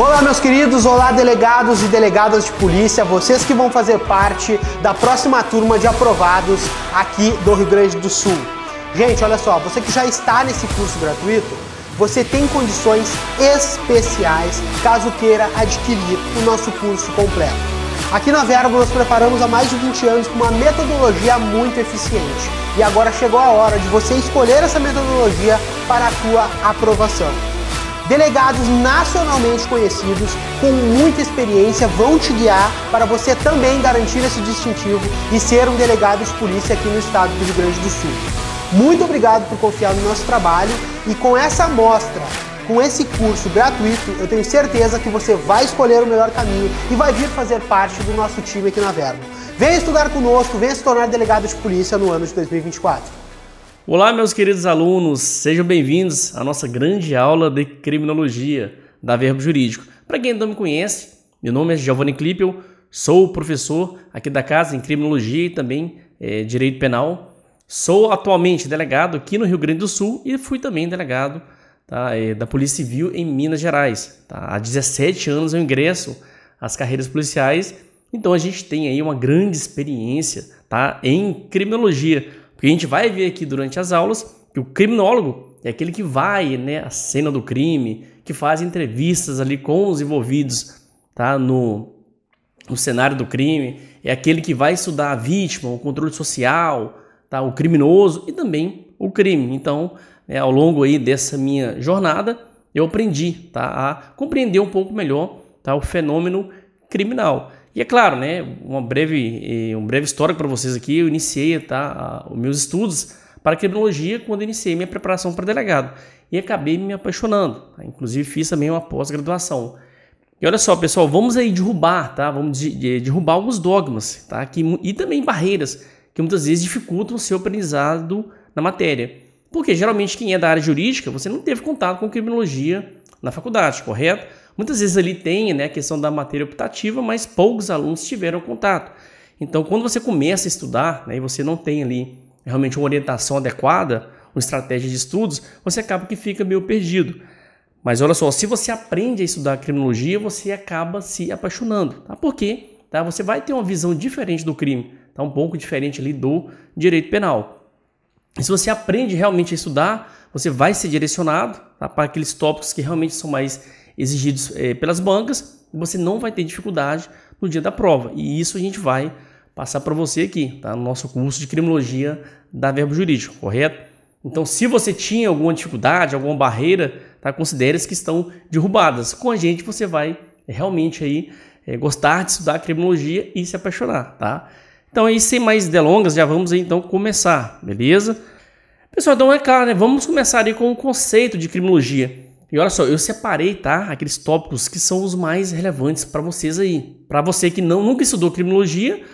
Olá, meus queridos, olá, delegados e delegadas de polícia, vocês que vão fazer parte da próxima turma de aprovados aqui do Rio Grande do Sul. Gente, olha só, você que já está nesse curso gratuito, você tem condições especiais caso queira adquirir o nosso curso completo. Aqui na Verbo nós preparamos há mais de 20 anos com uma metodologia muito eficiente. E agora chegou a hora de você escolher essa metodologia para a sua aprovação. Delegados nacionalmente conhecidos, com muita experiência, vão te guiar para você também garantir esse distintivo e ser um delegado de polícia aqui no estado do Rio Grande do Sul. Muito obrigado por confiar no nosso trabalho e com essa amostra com esse curso gratuito, eu tenho certeza que você vai escolher o melhor caminho e vai vir fazer parte do nosso time aqui na Verbo. Venha estudar conosco, venha se tornar delegado de polícia no ano de 2024. Olá, meus queridos alunos, sejam bem-vindos à nossa grande aula de criminologia da Verbo Jurídico. Para quem não me conhece, meu nome é Giovanni Klippel, sou professor aqui da casa em criminologia e também é, direito penal. Sou atualmente delegado aqui no Rio Grande do Sul e fui também delegado tá, é, da Polícia Civil em Minas Gerais. Tá? Há 17 anos eu ingresso às carreiras policiais, então a gente tem aí uma grande experiência tá, em criminologia. Porque a gente vai ver aqui durante as aulas que o criminólogo é aquele que vai né, à cena do crime, que faz entrevistas ali com os envolvidos tá, no, no cenário do crime, é aquele que vai estudar a vítima, o controle social, tá, o criminoso e também o crime. Então, é, ao longo aí dessa minha jornada, eu aprendi tá, a compreender um pouco melhor tá, o fenômeno criminal. E é claro, né, uma breve, eh, um breve histórico para vocês aqui. Eu iniciei tá, os meus estudos para criminologia quando iniciei minha preparação para delegado e acabei me apaixonando. Tá? Inclusive fiz também uma pós-graduação. E olha só, pessoal, vamos aí derrubar, tá? Vamos derrubar alguns dogmas, tá? Que, e também barreiras que muitas vezes dificultam o seu aprendizado na matéria. Porque geralmente quem é da área jurídica, você não teve contato com criminologia na faculdade, correto? Muitas vezes ali tem né, a questão da matéria optativa, mas poucos alunos tiveram contato. Então, quando você começa a estudar né, e você não tem ali realmente uma orientação adequada, uma estratégia de estudos, você acaba que fica meio perdido. Mas olha só, se você aprende a estudar criminologia, você acaba se apaixonando. Tá? Por quê? Tá? Você vai ter uma visão diferente do crime, tá? um pouco diferente ali do direito penal. E se você aprende realmente a estudar, você vai ser direcionado tá? para aqueles tópicos que realmente são mais exigidos é, pelas bancas, você não vai ter dificuldade no dia da prova. E isso a gente vai passar para você aqui, tá? No nosso curso de criminologia da Verbo Jurídico, correto? Então, se você tinha alguma dificuldade, alguma barreira, tá? considere as que estão derrubadas. Com a gente você vai realmente aí é, gostar de estudar criminologia e se apaixonar, tá? Então aí, sem mais delongas, já vamos aí, então começar, beleza? Pessoal, então é claro, né? Vamos começar aí com o conceito de criminologia. E olha só, eu separei, tá, aqueles tópicos que são os mais relevantes para vocês aí. Para você que não, nunca estudou criminologia,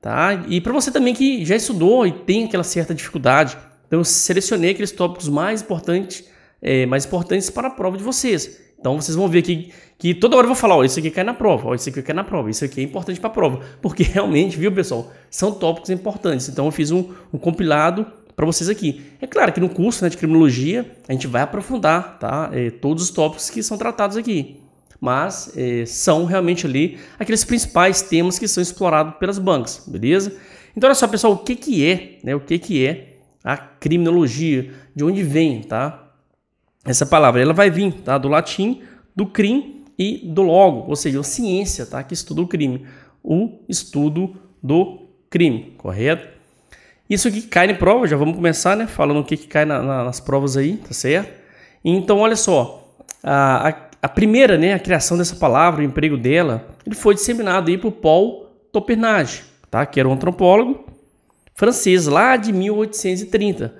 tá? E para você também que já estudou e tem aquela certa dificuldade. Então eu selecionei aqueles tópicos mais importantes, é, mais importantes para a prova de vocês. Então vocês vão ver aqui que toda hora eu vou falar, ó, isso aqui cai na prova, ó, isso aqui cai na prova, isso aqui é importante para a prova. Porque realmente, viu, pessoal, são tópicos importantes. Então eu fiz um, um compilado para vocês aqui. É claro que no curso né, de criminologia a gente vai aprofundar tá, é, todos os tópicos que são tratados aqui, mas é, são realmente ali aqueles principais temas que são explorados pelas bancas, beleza? Então olha só pessoal, o que, que é, né, o que, que é a criminologia, de onde vem, tá? Essa palavra, ela vai vir tá, do latim, do crim e do logo, ou seja, a ciência tá, que estuda o crime, o estudo do crime, correto? Isso aqui cai em prova, já vamos começar, né? Falando o que, que cai na, na, nas provas aí, tá certo? Então, olha só. A, a, a, primeira, né? A criação dessa palavra, o emprego dela, ele foi disseminado aí por Paul Topernage, tá? Que era um antropólogo francês lá de 1830.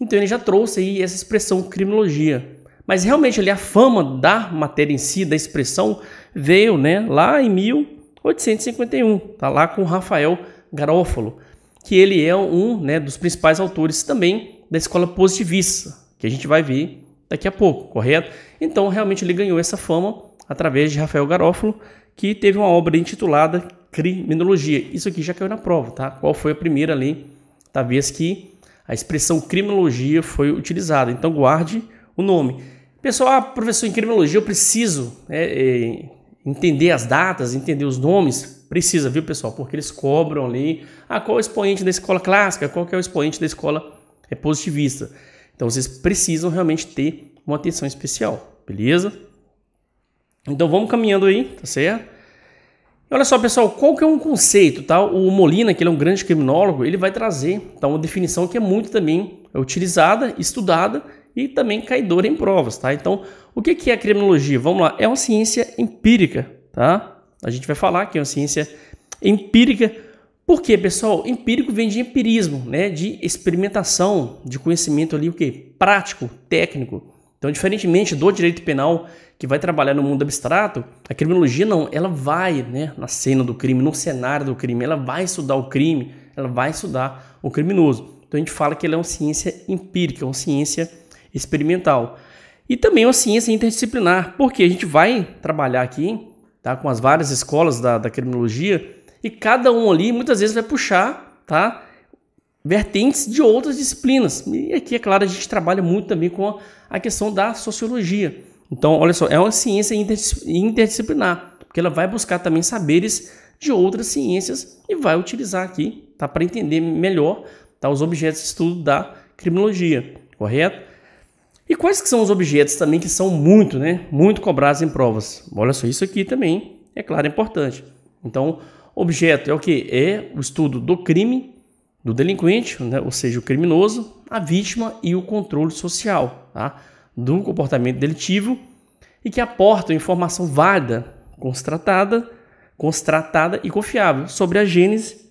Então, ele já trouxe aí essa expressão criminologia. Mas realmente ali a fama da matéria em si, da expressão, veio, né? Lá em 1851, tá? Lá com Rafael Garófalo que ele é um né, dos principais autores também da escola positivista, que a gente vai ver daqui a pouco, correto? Então, realmente ele ganhou essa fama através de Rafael Garófalo, que teve uma obra intitulada Criminologia. Isso aqui já caiu na prova, tá? Qual foi a primeira ali, da vez que a expressão criminologia foi utilizada? Então, guarde o nome. Pessoal, ah, professor, em criminologia eu preciso é, é, entender as datas, entender os nomes. Precisa, viu, pessoal? Porque eles cobram ali. Ah, qual é o expoente da escola clássica? Qual que é o expoente da escola positivista? Então, vocês precisam realmente ter uma atenção especial, beleza? Então, vamos caminhando aí, tá certo? E olha só, pessoal, qual que é um conceito, tá? O Molina, que ele é um grande criminólogo, ele vai trazer tá, uma definição que é muito também utilizada, estudada e também caidora em provas, tá? Então, o que é a criminologia? Vamos lá, é uma ciência empírica, tá? A gente vai falar que é uma ciência empírica. porque pessoal? Empírico vem de empirismo, né? De experimentação, de conhecimento ali o quê? Prático, técnico. Então, diferentemente do direito penal, que vai trabalhar no mundo abstrato, a criminologia não, ela vai, né, na cena do crime, no cenário do crime, ela vai estudar o crime, ela vai estudar o criminoso. Então a gente fala que ela é uma ciência empírica, uma ciência experimental. E também uma ciência interdisciplinar, porque a gente vai trabalhar aqui tá? com as várias escolas da, da criminologia, e cada um ali muitas vezes vai puxar tá? vertentes de outras disciplinas. E aqui, é claro, a gente trabalha muito também com a questão da sociologia. Então, olha só, é uma ciência interdisciplinar, porque ela vai buscar também saberes de outras ciências e vai utilizar aqui tá? para entender melhor tá? os objetos de estudo da criminologia, correto? E quais que são os objetos também que são muito, né? Muito cobrados em provas? Olha só, isso aqui também é claro, é importante. Então, objeto é o que? É o estudo do crime, do delinquente, né? ou seja, o criminoso, a vítima e o controle social tá? do comportamento delitivo e que aportam informação válida, constatada, constatada e confiável sobre a gênese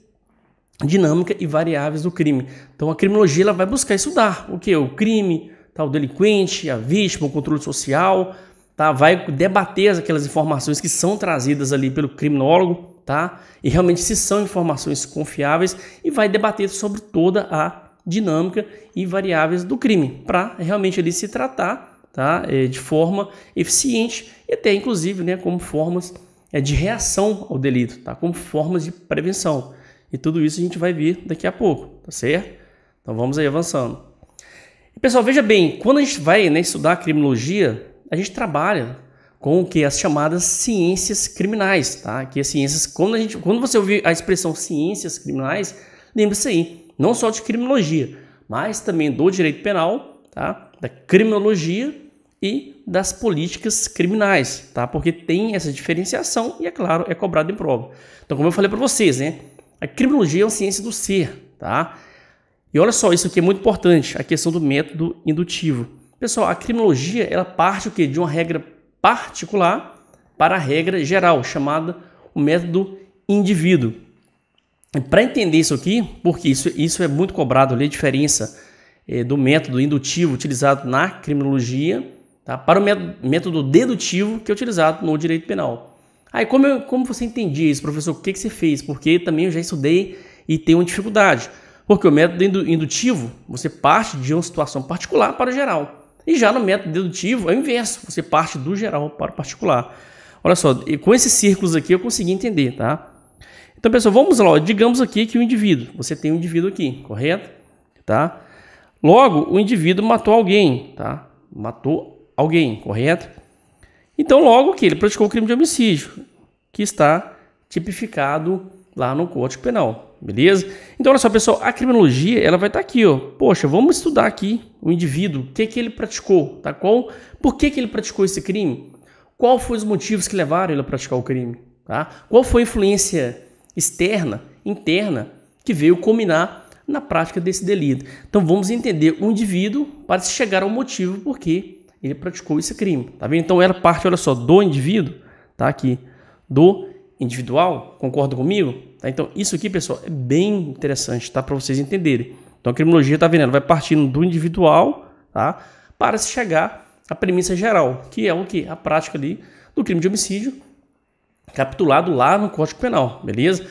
dinâmica e variáveis do crime. Então a criminologia ela vai buscar estudar o que? O crime, tá? o delinquente, a vítima, o controle social, tá? vai debater aquelas informações que são trazidas ali pelo criminólogo, tá? e realmente se são informações confiáveis, e vai debater sobre toda a dinâmica e variáveis do crime, para realmente ali se tratar tá? É, de forma eficiente e até inclusive né, como formas é, de reação ao delito, tá? como formas de prevenção. E tudo isso a gente vai ver daqui a pouco, tá certo? Então vamos aí avançando pessoal, veja bem, quando a gente vai né, estudar criminologia, a gente trabalha com o que as chamadas ciências criminais, tá? Que as é ciências, quando a gente, quando você ouvir a expressão ciências criminais, lembre-se aí, não só de criminologia, mas também do direito penal, tá? Da criminologia e das políticas criminais, tá? Porque tem essa diferenciação e é claro, é cobrado em prova. Então, como eu falei para vocês, né? A criminologia é uma ciência do ser, tá? E olha só, isso aqui é muito importante, a questão do método indutivo. Pessoal, a criminologia ela parte o quê? de uma regra particular para a regra geral, chamada o método indivíduo. Para entender isso aqui, porque isso, isso é muito cobrado ali, a diferença é, do método indutivo utilizado na criminologia tá? para o método dedutivo que é utilizado no direito penal. Aí, como, eu, como você entendia isso, professor? O que, que você fez? Porque também eu já estudei e tenho uma dificuldade. Porque o método indutivo, você parte de uma situação particular para o geral. E já no método dedutivo é o inverso, você parte do geral para o particular. Olha só, com esses círculos aqui eu consegui entender, tá? Então, pessoal, vamos lá. Digamos aqui que o indivíduo, você tem um indivíduo aqui, correto? Tá? Logo, o indivíduo matou alguém, tá? Matou alguém, correto? Então, logo que ele praticou o crime de homicídio, que está tipificado lá no Código Penal beleza? Então, olha só, pessoal, a criminologia, ela vai estar tá aqui, ó. Poxa, vamos estudar aqui o indivíduo, o que que ele praticou, tá? Qual, por que que ele praticou esse crime? Qual foi os motivos que levaram ele a praticar o crime, tá? Qual foi a influência externa, interna, que veio combinar na prática desse delito? Então, vamos entender o indivíduo para se chegar ao motivo por que ele praticou esse crime, tá vendo? Então, era parte, olha só, do indivíduo, tá aqui, do individual, concorda comigo? Tá? Então, isso aqui, pessoal, é bem interessante, tá? Para vocês entenderem. Então, a criminologia, está vendo? vai partindo do individual, tá? Para se chegar à premissa geral, que é o que? A prática ali do crime de homicídio capitulado lá no Código Penal, beleza?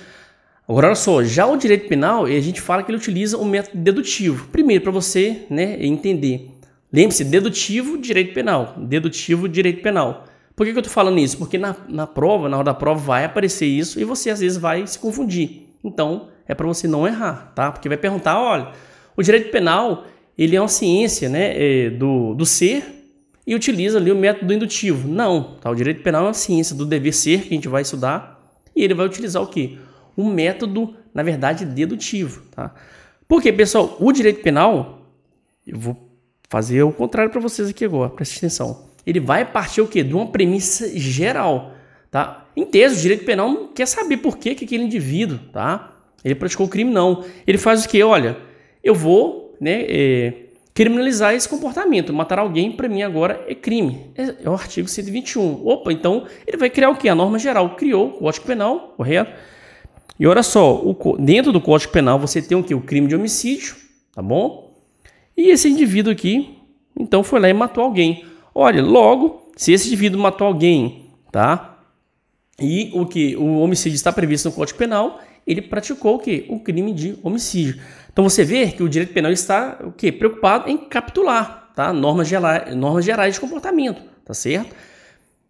Agora, olha só, já o direito penal, a gente fala que ele utiliza o método dedutivo. Primeiro, para você né, entender. Lembre-se, dedutivo, direito penal. Dedutivo, direito penal. Por que, que eu estou falando isso? Porque na, na prova, na hora da prova, vai aparecer isso e você às vezes vai se confundir. Então, é para você não errar, tá? Porque vai perguntar, olha, o direito penal, ele é uma ciência né, é, do, do ser e utiliza ali o método indutivo. Não, tá? o direito penal é uma ciência do dever ser que a gente vai estudar e ele vai utilizar o quê? Um método, na verdade, dedutivo. Tá? Porque, pessoal, o direito penal, eu vou fazer o contrário para vocês aqui agora, presta atenção ele vai partir o quê? De uma premissa geral, tá? Em tese, o direito penal não quer saber por que, aquele indivíduo, tá? Ele praticou o crime, não. Ele faz o quê? Olha, eu vou, né, é, criminalizar esse comportamento. Matar alguém, para mim, agora é crime. É, é o artigo 121. Opa, então ele vai criar o quê? A norma geral. Criou o Código Penal, correto? E olha só, o, dentro do Código Penal você tem o que? O crime de homicídio, tá bom? E esse indivíduo aqui, então, foi lá e matou alguém. Olha, logo, se esse indivíduo matou alguém, tá? E o que o homicídio está previsto no Código Penal, ele praticou o que? O crime de homicídio. Então você vê que o direito penal está o que? Preocupado em capitular, tá? Normas gerais, normas gerais de comportamento, tá certo?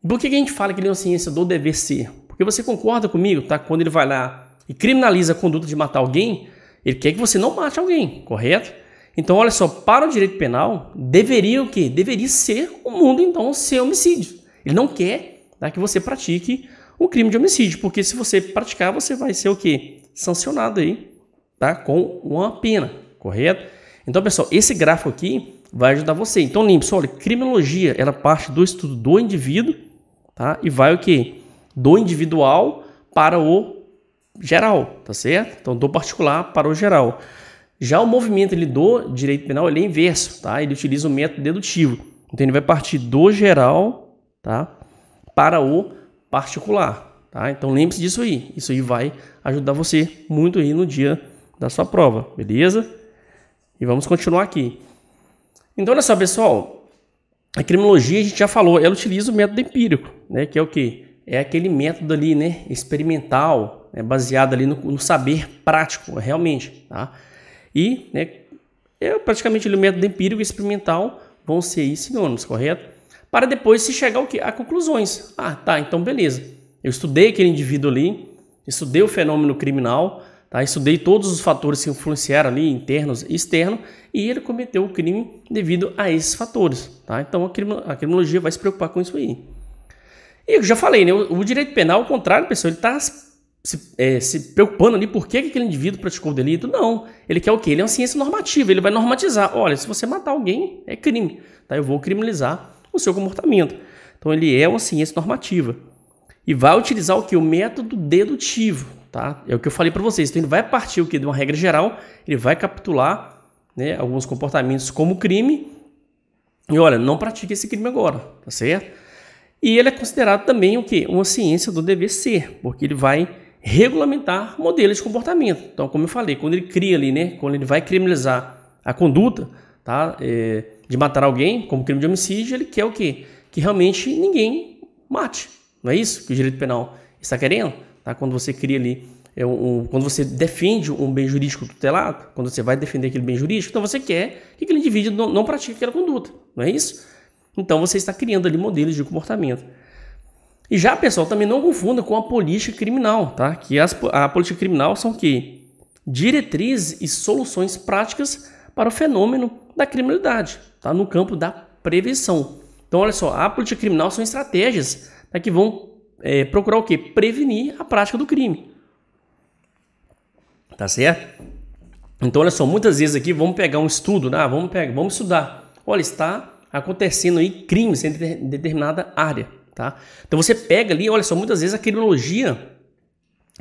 Por que, que a gente fala que ele é uma ciência do dever ser? Porque você concorda comigo, tá? Quando ele vai lá e criminaliza a conduta de matar alguém, ele quer que você não mate alguém, correto? Então, olha só, para o direito penal, deveria o quê? Deveria ser o mundo, então, ser homicídio. Ele não quer né, que você pratique o crime de homicídio, porque se você praticar, você vai ser o quê? Sancionado aí, tá? Com uma pena, correto? Então, pessoal, esse gráfico aqui vai ajudar você. Então, lembre-se, olha, criminologia, ela parte do estudo do indivíduo, tá? E vai o quê? Do individual para o geral, tá certo? Então, do particular para o geral. Já o movimento ele do direito penal ele é inverso, tá? Ele utiliza o método dedutivo. Então ele vai partir do geral, tá? Para o particular, tá? Então lembre-se disso aí. Isso aí vai ajudar você muito aí no dia da sua prova, beleza? E vamos continuar aqui. Então olha só, pessoal, a criminologia a gente já falou, ela utiliza o método empírico, né? Que é o que é aquele método ali, né? Experimental, é né? baseado ali no, no saber prático, realmente, tá? E né, é praticamente o método empírico e experimental vão ser sinônimos, correto? Para depois se chegar a conclusões. Ah, tá, então beleza. Eu estudei aquele indivíduo ali, estudei o fenômeno criminal, tá? estudei todos os fatores que influenciaram ali, internos e externos, e ele cometeu o crime devido a esses fatores. Tá? Então a criminologia vai se preocupar com isso aí. E eu já falei, né? o direito penal, ao contrário, pessoal, ele está se, é, se preocupando ali por que, aquele indivíduo praticou o delito. Não. Ele quer o quê? Ele é uma ciência normativa. Ele vai normatizar. Olha, se você matar alguém, é crime. Tá? Eu vou criminalizar o seu comportamento. Então, ele é uma ciência normativa. E vai utilizar o que? O método dedutivo. Tá? É o que eu falei para vocês. Então, ele vai partir o que? De uma regra geral. Ele vai capitular né, alguns comportamentos como crime. E olha, não pratique esse crime agora. Tá certo? E ele é considerado também o que? Uma ciência do dever ser, porque ele vai regulamentar modelos de comportamento. Então, como eu falei, quando ele cria ali, né, quando ele vai criminalizar a conduta tá, é, de matar alguém como crime de homicídio, ele quer o quê? Que realmente ninguém mate. Não é isso que o direito penal está querendo? Tá? Quando você cria ali, é um, quando você defende um bem jurídico tutelado, quando você vai defender aquele bem jurídico, então você quer que aquele indivíduo não, não pratique aquela conduta. Não é isso? Então, você está criando ali modelos de comportamento. E já, pessoal, também não confunda com a política criminal, tá? Que as, a política criminal são que diretrizes e soluções práticas para o fenômeno da criminalidade, tá? No campo da prevenção. Então, olha só, a política criminal são estratégias tá? que vão é, procurar o quê? Prevenir a prática do crime. Tá certo? Então, olha só, muitas vezes aqui vamos pegar um estudo, né? Ah, vamos, pegar, vamos estudar. Olha, está acontecendo aí crimes em determinada área. Tá? Então você pega ali, olha só, muitas vezes a criminologia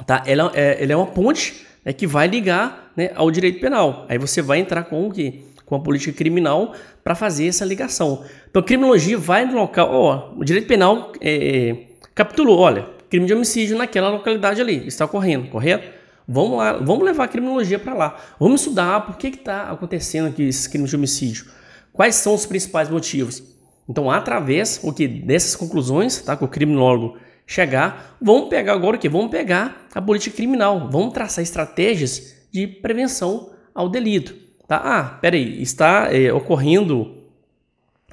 tá? ela, é, ela é uma ponte né, que vai ligar né, ao direito penal. Aí você vai entrar com o quê? Com a política criminal para fazer essa ligação. Então a criminologia vai no local, ó, o direito penal é, é, capitulou, olha, crime de homicídio naquela localidade ali, está ocorrendo, correto? Vamos lá, vamos levar a criminologia para lá. Vamos estudar por que está acontecendo aqui esses crimes de homicídio. Quais são os principais motivos? Então, através o que dessas conclusões, tá, que o criminólogo chegar, vão pegar agora o que? Vão pegar a política criminal, vão traçar estratégias de prevenção ao delito, tá? Ah, peraí, está é, ocorrendo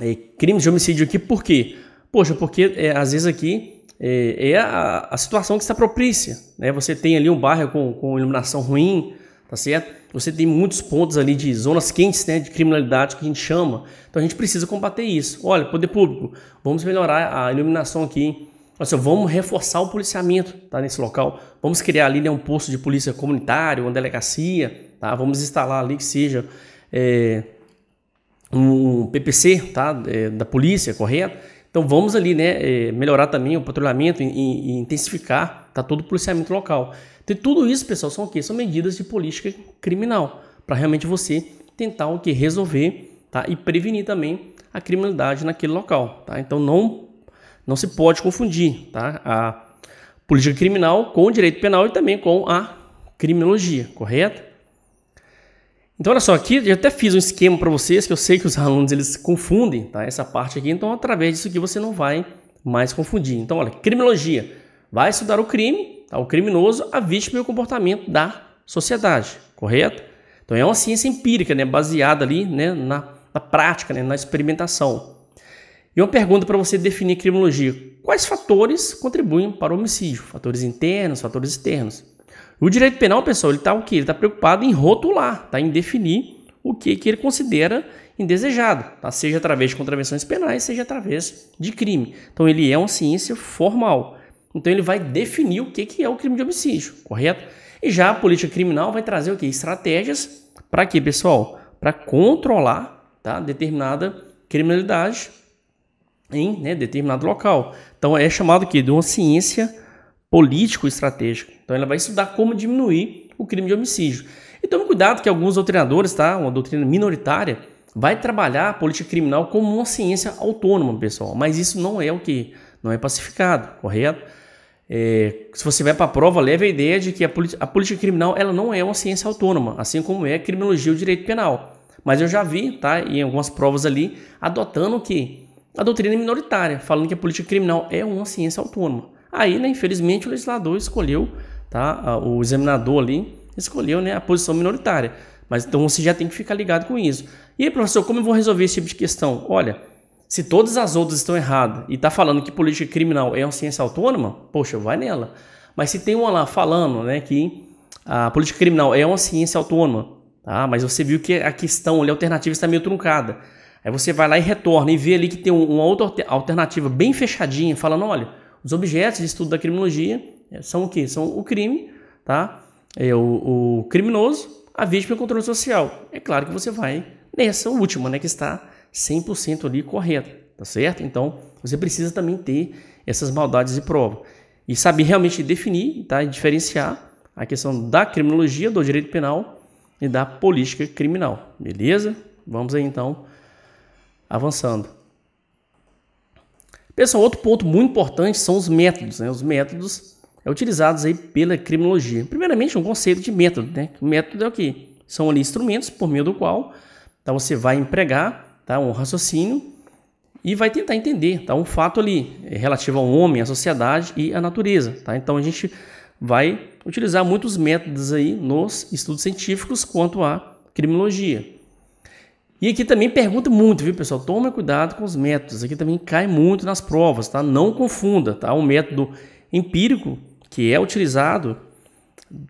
é, crimes de homicídio aqui por quê? Poxa, porque é, às vezes aqui é, a, a, situação que está propícia, né? Você tem ali um bairro com, com iluminação ruim, tá certo? Você tem muitos pontos ali de zonas quentes né, de criminalidade que a gente chama. Então a gente precisa combater isso. Olha, poder público, vamos melhorar a iluminação aqui. só, vamos reforçar o policiamento tá, nesse local. Vamos criar ali né, um posto de polícia comunitário, uma delegacia. Tá? Vamos instalar ali que seja é, um PPC tá, é, da polícia, correto? Então vamos ali né, é, melhorar também o patrulhamento e, e intensificar tá, todo o policiamento local. Então, tudo isso, pessoal, são o quê? São medidas de política criminal, para realmente você tentar o que? Resolver tá? e prevenir também a criminalidade naquele local. Tá? Então, não, não se pode confundir tá? a política criminal com o direito penal e também com a criminologia, correto? Então, olha só, aqui eu até fiz um esquema para vocês, que eu sei que os alunos eles confundem tá? essa parte aqui, então através disso aqui você não vai mais confundir. Então, olha, criminologia vai estudar o crime o criminoso, a vítima e o comportamento da sociedade, correto? Então é uma ciência empírica, né, baseada ali né, na, na prática, né, na experimentação. E uma pergunta para você definir criminologia: quais fatores contribuem para o homicídio? Fatores internos, fatores externos. O direito penal, pessoal, ele está o quê? Ele está preocupado em rotular, tá? em definir o que, que ele considera indesejado, tá? seja através de contravenções penais, seja através de crime. Então ele é uma ciência formal. Então ele vai definir o que, que é o crime de homicídio, correto? E já a política criminal vai trazer o que? Estratégias para quê, pessoal? Para controlar tá? determinada criminalidade em né, determinado local. Então é chamado que de uma ciência político-estratégica. Então ela vai estudar como diminuir o crime de homicídio. E tome cuidado que alguns doutrinadores, tá? Uma doutrina minoritária, vai trabalhar a política criminal como uma ciência autônoma, pessoal. Mas isso não é o que? Não é pacificado, correto? É, se você vai para a prova, leve a ideia de que a, a, política criminal ela não é uma ciência autônoma, assim como é a criminologia e o direito penal. Mas eu já vi, tá, em algumas provas ali, adotando que a doutrina é minoritária, falando que a política criminal é uma ciência autônoma. Aí, né, infelizmente, o legislador escolheu, tá, o examinador ali escolheu, né, a posição minoritária. Mas então você já tem que ficar ligado com isso. E aí, professor, como eu vou resolver esse tipo de questão? Olha, se todas as outras estão erradas e está falando que política criminal é uma ciência autônoma, poxa, vai nela. Mas se tem uma lá falando né, que a política criminal é uma ciência autônoma, tá? mas você viu que a questão ali, a alternativa está meio truncada. Aí você vai lá e retorna e vê ali que tem uma outra alternativa bem fechadinha, falando: olha, os objetos de estudo da criminologia eh, são o quê? São o crime, tá? É o, o criminoso, a vítima e o controle social. É claro que você vai nessa última, né, que está 100% ali correta, tá certo? Então, você precisa também ter essas maldades de prova e saber realmente definir tá? e diferenciar a questão da criminologia, do direito penal e da política criminal, beleza? Vamos aí então avançando. Pessoal, outro ponto muito importante são os métodos, né? Os métodos é utilizados aí pela criminologia. Primeiramente, um conceito de método, né? método é o quê? São ali instrumentos por meio do qual tá você vai empregar tá? um raciocínio e vai tentar entender tá? um fato ali relativo ao homem, à sociedade e à natureza. Tá? Então a gente vai utilizar muitos métodos aí nos estudos científicos quanto à criminologia. E aqui também pergunta muito, viu, pessoal? Tome cuidado com os métodos. Aqui também cai muito nas provas, tá? Não confunda, tá? O método empírico que é utilizado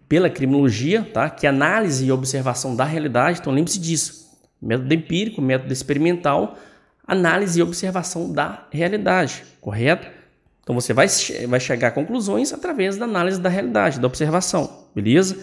pela criminologia, tá? Que é análise e observação da realidade. Então lembre-se disso método empírico, método experimental, análise e observação da realidade, correto? Então você vai, vai chegar a conclusões através da análise da realidade, da observação, beleza?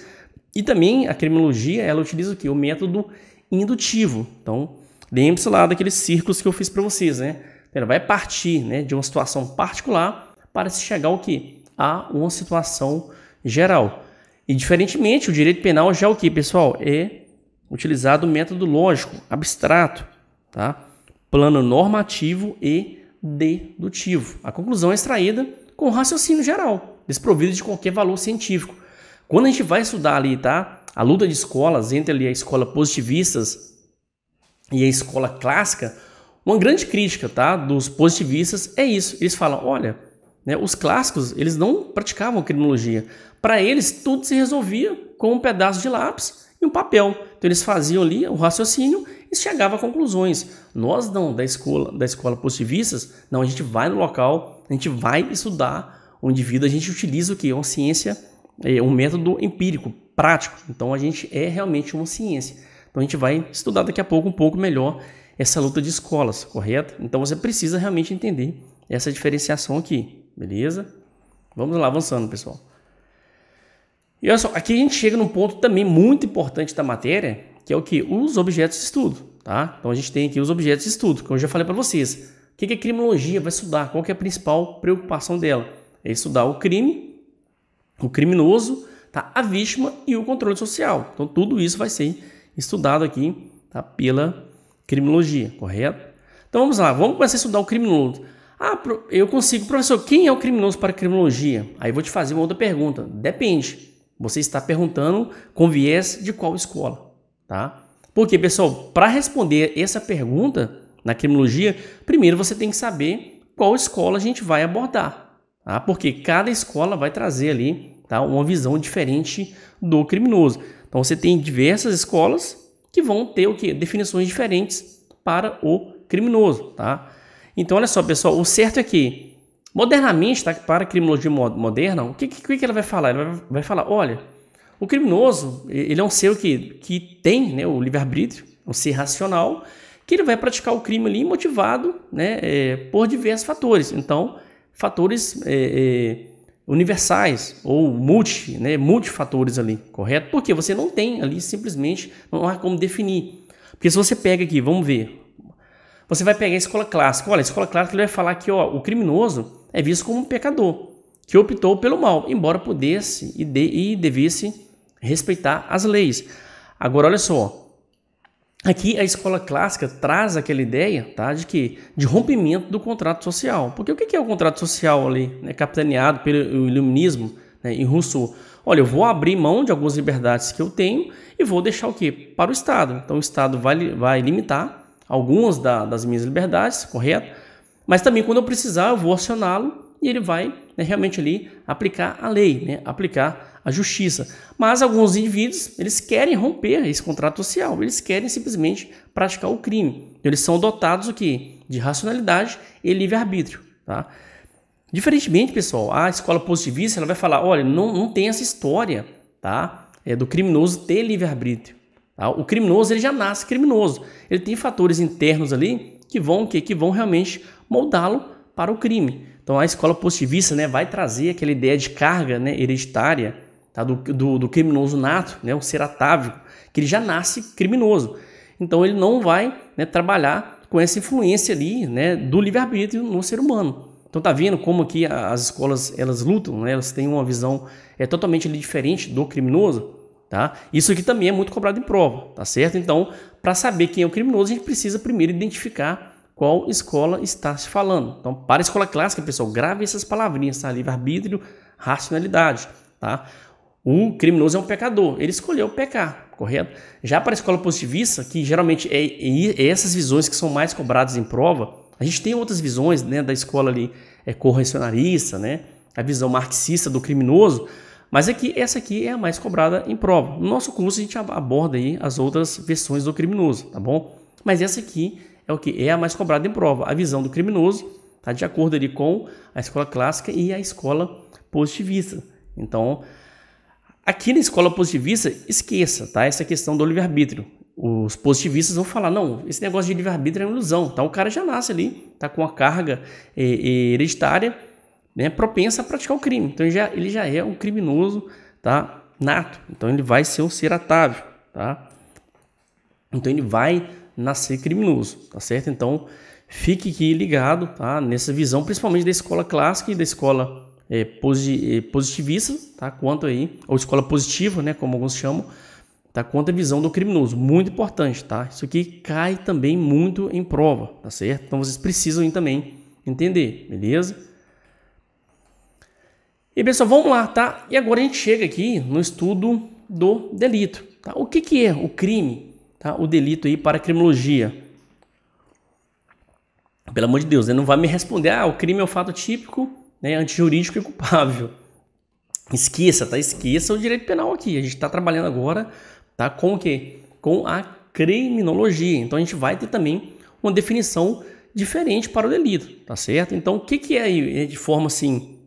E também a criminologia, ela utiliza o que? O método indutivo. Então, lembre-se lá daqueles círculos que eu fiz para vocês, né? Ela vai partir né, de uma situação particular para se chegar ao que? A uma situação geral. E diferentemente, o direito penal já é o que, pessoal? É utilizado o método lógico, abstrato, tá? plano normativo e dedutivo. A conclusão é extraída com raciocínio geral, desprovido de qualquer valor científico. Quando a gente vai estudar ali, tá? A luta de escolas entre ali a escola positivistas e a escola clássica, uma grande crítica, tá, dos positivistas é isso. Eles falam, olha, né, os clássicos, eles não praticavam criminologia. Para eles, tudo se resolvia com um pedaço de lápis e um papel. Então eles faziam ali o raciocínio e chegavam a conclusões. Nós não, da escola, da escola positivistas, não, a gente vai no local, a gente vai estudar o indivíduo, a gente utiliza o que? Uma ciência, é, um método empírico, prático. Então a gente é realmente uma ciência. Então a gente vai estudar daqui a pouco um pouco melhor essa luta de escolas, correto? Então você precisa realmente entender essa diferenciação aqui, beleza? Vamos lá avançando, pessoal. E olha só, aqui a gente chega num ponto também muito importante da matéria, que é o que? Os objetos de estudo, tá? Então a gente tem aqui os objetos de estudo, que eu já falei para vocês. O que, que a criminologia vai estudar? Qual que é a principal preocupação dela? É estudar o crime, o criminoso, tá? a vítima e o controle social. Então tudo isso vai ser estudado aqui tá? pela criminologia, correto? Então vamos lá, vamos começar a estudar o criminoso. Ah, eu consigo, professor, quem é o criminoso para a criminologia? Aí vou te fazer uma outra pergunta. Depende. Você está perguntando com viés de qual escola, tá? Porque, pessoal, para responder essa pergunta na criminologia, primeiro você tem que saber qual escola a gente vai abordar, tá? Porque cada escola vai trazer ali tá, uma visão diferente do criminoso. Então, você tem diversas escolas que vão ter o que? Definições diferentes para o criminoso, tá? Então, olha só, pessoal, o certo é que Modernamente, tá? para a criminologia moderna, o que, que, que ela vai falar? Ela vai, vai falar, olha, o criminoso, ele é um ser que, que tem né, o livre-arbítrio, é um ser racional, que ele vai praticar o crime ali motivado né, é, por diversos fatores. Então, fatores é, é, universais ou multi, né, multifatores ali, correto? Porque você não tem ali simplesmente, não há como definir. Porque se você pega aqui, vamos ver, você vai pegar a escola clássica. Olha, a escola clássica ele vai falar que ó, o criminoso é visto como um pecador que optou pelo mal, embora pudesse e, de, e devesse respeitar as leis. Agora, olha só. Aqui a escola clássica traz aquela ideia tá, de que de rompimento do contrato social. Porque o que é o contrato social ali, né, capitaneado pelo iluminismo né, em Rousseau? Olha, eu vou abrir mão de algumas liberdades que eu tenho e vou deixar o quê? Para o Estado. Então o Estado vai, vai limitar algumas da, das minhas liberdades, correto? Mas também quando eu precisar, eu vou acioná-lo e ele vai né, realmente ali aplicar a lei, né, aplicar a justiça. Mas alguns indivíduos, eles querem romper esse contrato social, eles querem simplesmente praticar o crime. Então, eles são dotados o quê? de racionalidade e livre-arbítrio. Tá? Diferentemente, pessoal, a escola positivista ela vai falar, olha, não, não tem essa história tá? é, do criminoso ter livre-arbítrio. Tá? O criminoso ele já nasce criminoso, ele tem fatores internos ali que vão que, que vão realmente moldá-lo para o crime. Então a escola positivista né, vai trazer aquela ideia de carga né, hereditária tá, do, do, do, criminoso nato, né, o ser atávico, que ele já nasce criminoso. Então ele não vai né, trabalhar com essa influência ali né, do livre-arbítrio no ser humano. Então tá vendo como aqui as escolas elas lutam, né? elas têm uma visão é totalmente ali, diferente do criminoso, tá? Isso aqui também é muito cobrado em prova, tá certo? Então, para saber quem é o criminoso, a gente precisa primeiro identificar qual escola está se falando. Então, para a escola clássica, pessoal, grave essas palavrinhas, tá? Livre-arbítrio, racionalidade, tá? O criminoso é um pecador, ele escolheu pecar, correto? Já para a escola positivista, que geralmente é, é essas visões que são mais cobradas em prova, a gente tem outras visões, né, da escola ali é, correcionarista, né? A visão marxista do criminoso, mas aqui é essa aqui é a mais cobrada em prova. No nosso curso a gente aborda aí as outras versões do criminoso, tá bom? Mas essa aqui é o que? É a mais cobrada em prova. A visão do criminoso está de acordo ali com a escola clássica e a escola positivista. Então, aqui na escola positivista, esqueça, tá? Essa questão do livre-arbítrio. Os positivistas vão falar, não, esse negócio de livre-arbítrio é uma ilusão. Tá? O cara já nasce ali, tá com a carga é, é, hereditária, né, propensa a praticar o crime. Então ele já, ele já é um criminoso, tá? Nato. Então ele vai ser um ser atávio, tá? Então ele vai nascer criminoso, tá certo? Então, fique aqui ligado tá? nessa visão, principalmente da escola clássica e da escola é, é, positivista, tá? Quanto aí, ou escola positiva, né? Como alguns chamam, tá? Quanto à visão do criminoso, muito importante, tá? Isso aqui cai também muito em prova, tá certo? Então vocês precisam também entender, beleza? E pessoal, vamos lá, tá? E agora a gente chega aqui no estudo do delito, tá? O que que é o crime? tá? o delito aí para criminologia. Pelo amor de Deus, ele né? não vai me responder, ah, o crime é o um fato típico, né? antijurídico e culpável. Esqueça, tá? Esqueça o direito penal aqui. A gente está trabalhando agora tá? com o quê? Com a criminologia. Então a gente vai ter também uma definição diferente para o delito, tá certo? Então o que, que é aí, é, de forma assim,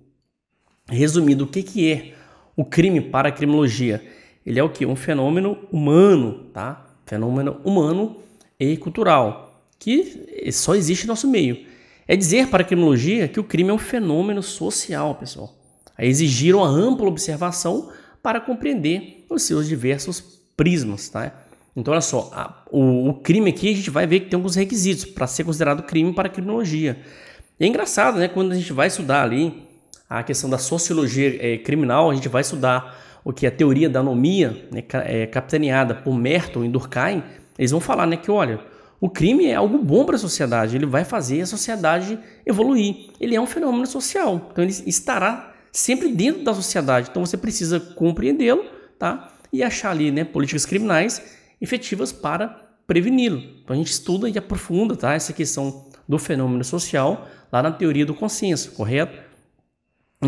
resumido, o que, que é o crime para a criminologia? Ele é o que? Um fenômeno humano, tá? fenômeno humano e cultural, que só existe no nosso meio. É dizer para a criminologia que o crime é um fenômeno social, pessoal. É exigir uma ampla observação para compreender os seus diversos prismas, tá? Então, olha só, a, o, o, crime aqui a gente vai ver que tem alguns requisitos para ser considerado crime para a criminologia. E é engraçado, né? Quando a gente vai estudar ali a questão da sociologia é, criminal, a gente vai estudar o que é a teoria da anomia né, é capitaneada por Merton e Durkheim, eles vão falar né, que, olha, o crime é algo bom para a sociedade, ele vai fazer a sociedade evoluir. Ele é um fenômeno social, então ele estará sempre dentro da sociedade. Então você precisa compreendê-lo tá? e achar ali né, políticas criminais efetivas para preveni-lo. Então a gente estuda e aprofunda tá, essa questão do fenômeno social lá na teoria do consenso, correto?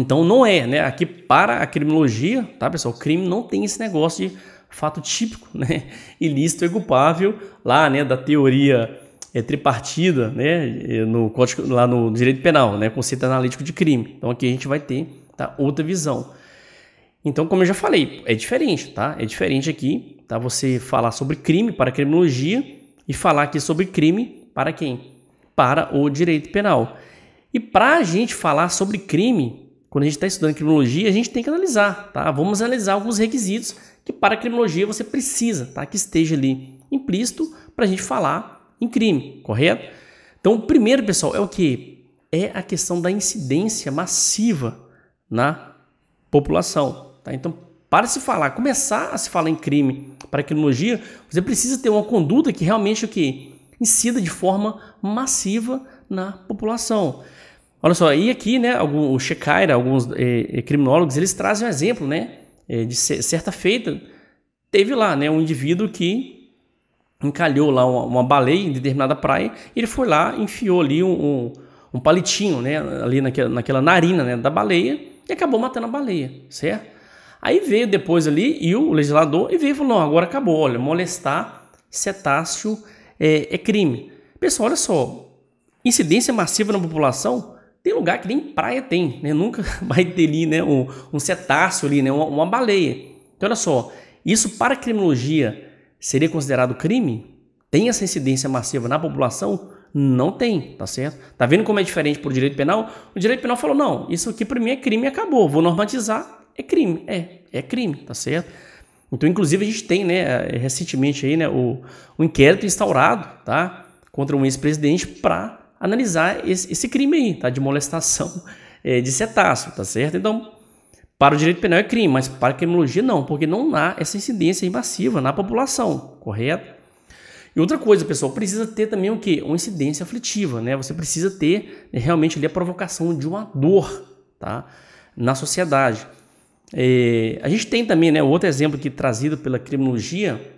Então não é, né? Aqui para a criminologia, tá, pessoal? O crime não tem esse negócio de fato típico, né? Ilícito e culpável lá, né, da teoria é, tripartida, né, eh, no código lá no direito penal, né, conceito analítico de crime. Então aqui a gente vai ter tá, outra visão. Então, como eu já falei, é diferente, tá? É diferente aqui, tá? Você falar sobre crime para a criminologia e falar aqui sobre crime para quem? Para o direito penal. E para a gente falar sobre crime, quando a gente está estudando criminologia, a gente tem que analisar, tá? Vamos analisar alguns requisitos que para a criminologia você precisa, tá? Que esteja ali implícito para a gente falar em crime, correto? Então, o primeiro, pessoal, é o que? É a questão da incidência massiva na população, tá? Então, para se falar, começar a se falar em crime para a criminologia, você precisa ter uma conduta que realmente o que incida de forma massiva na população. Olha só, e aqui, né, algum, o Shekaira, alguns eh, eh, criminólogos, eles trazem um exemplo, né, eh, de certa feita, teve lá, né, um indivíduo que encalhou lá uma, uma baleia em determinada praia, ele foi lá, enfiou ali um, um, um palitinho, né, ali naquela, naquela narina, né, da baleia e acabou matando a baleia, certo? Aí veio depois ali e o legislador e veio e falou, não, agora acabou, olha, molestar cetáceo é, é crime. Pessoal, olha só, incidência massiva na população tem lugar que nem praia tem, né? Nunca vai ter ali, né? Um, um cetáceo ali, né? Uma, uma baleia. Então, olha só. Isso para a criminologia seria considerado crime? Tem essa incidência massiva na população? Não tem, tá certo? Tá vendo como é diferente o direito penal? O direito penal falou: não, isso aqui para mim é crime e acabou. Vou normatizar, é crime. É, é crime, tá certo? Então, inclusive, a gente tem, né, recentemente aí, né, o, o inquérito instaurado, tá? Contra um ex-presidente para analisar esse, esse crime aí, tá? De molestação é, de cetáceo, tá certo? Então, para o direito penal é crime, mas para a criminologia não, porque não há essa incidência massiva na população, correto? E outra coisa, pessoal, precisa ter também o quê? Uma incidência aflitiva, né? Você precisa ter né, realmente ali a provocação de uma dor, tá? Na sociedade. É, a gente tem também, né, outro exemplo que trazido pela criminologia,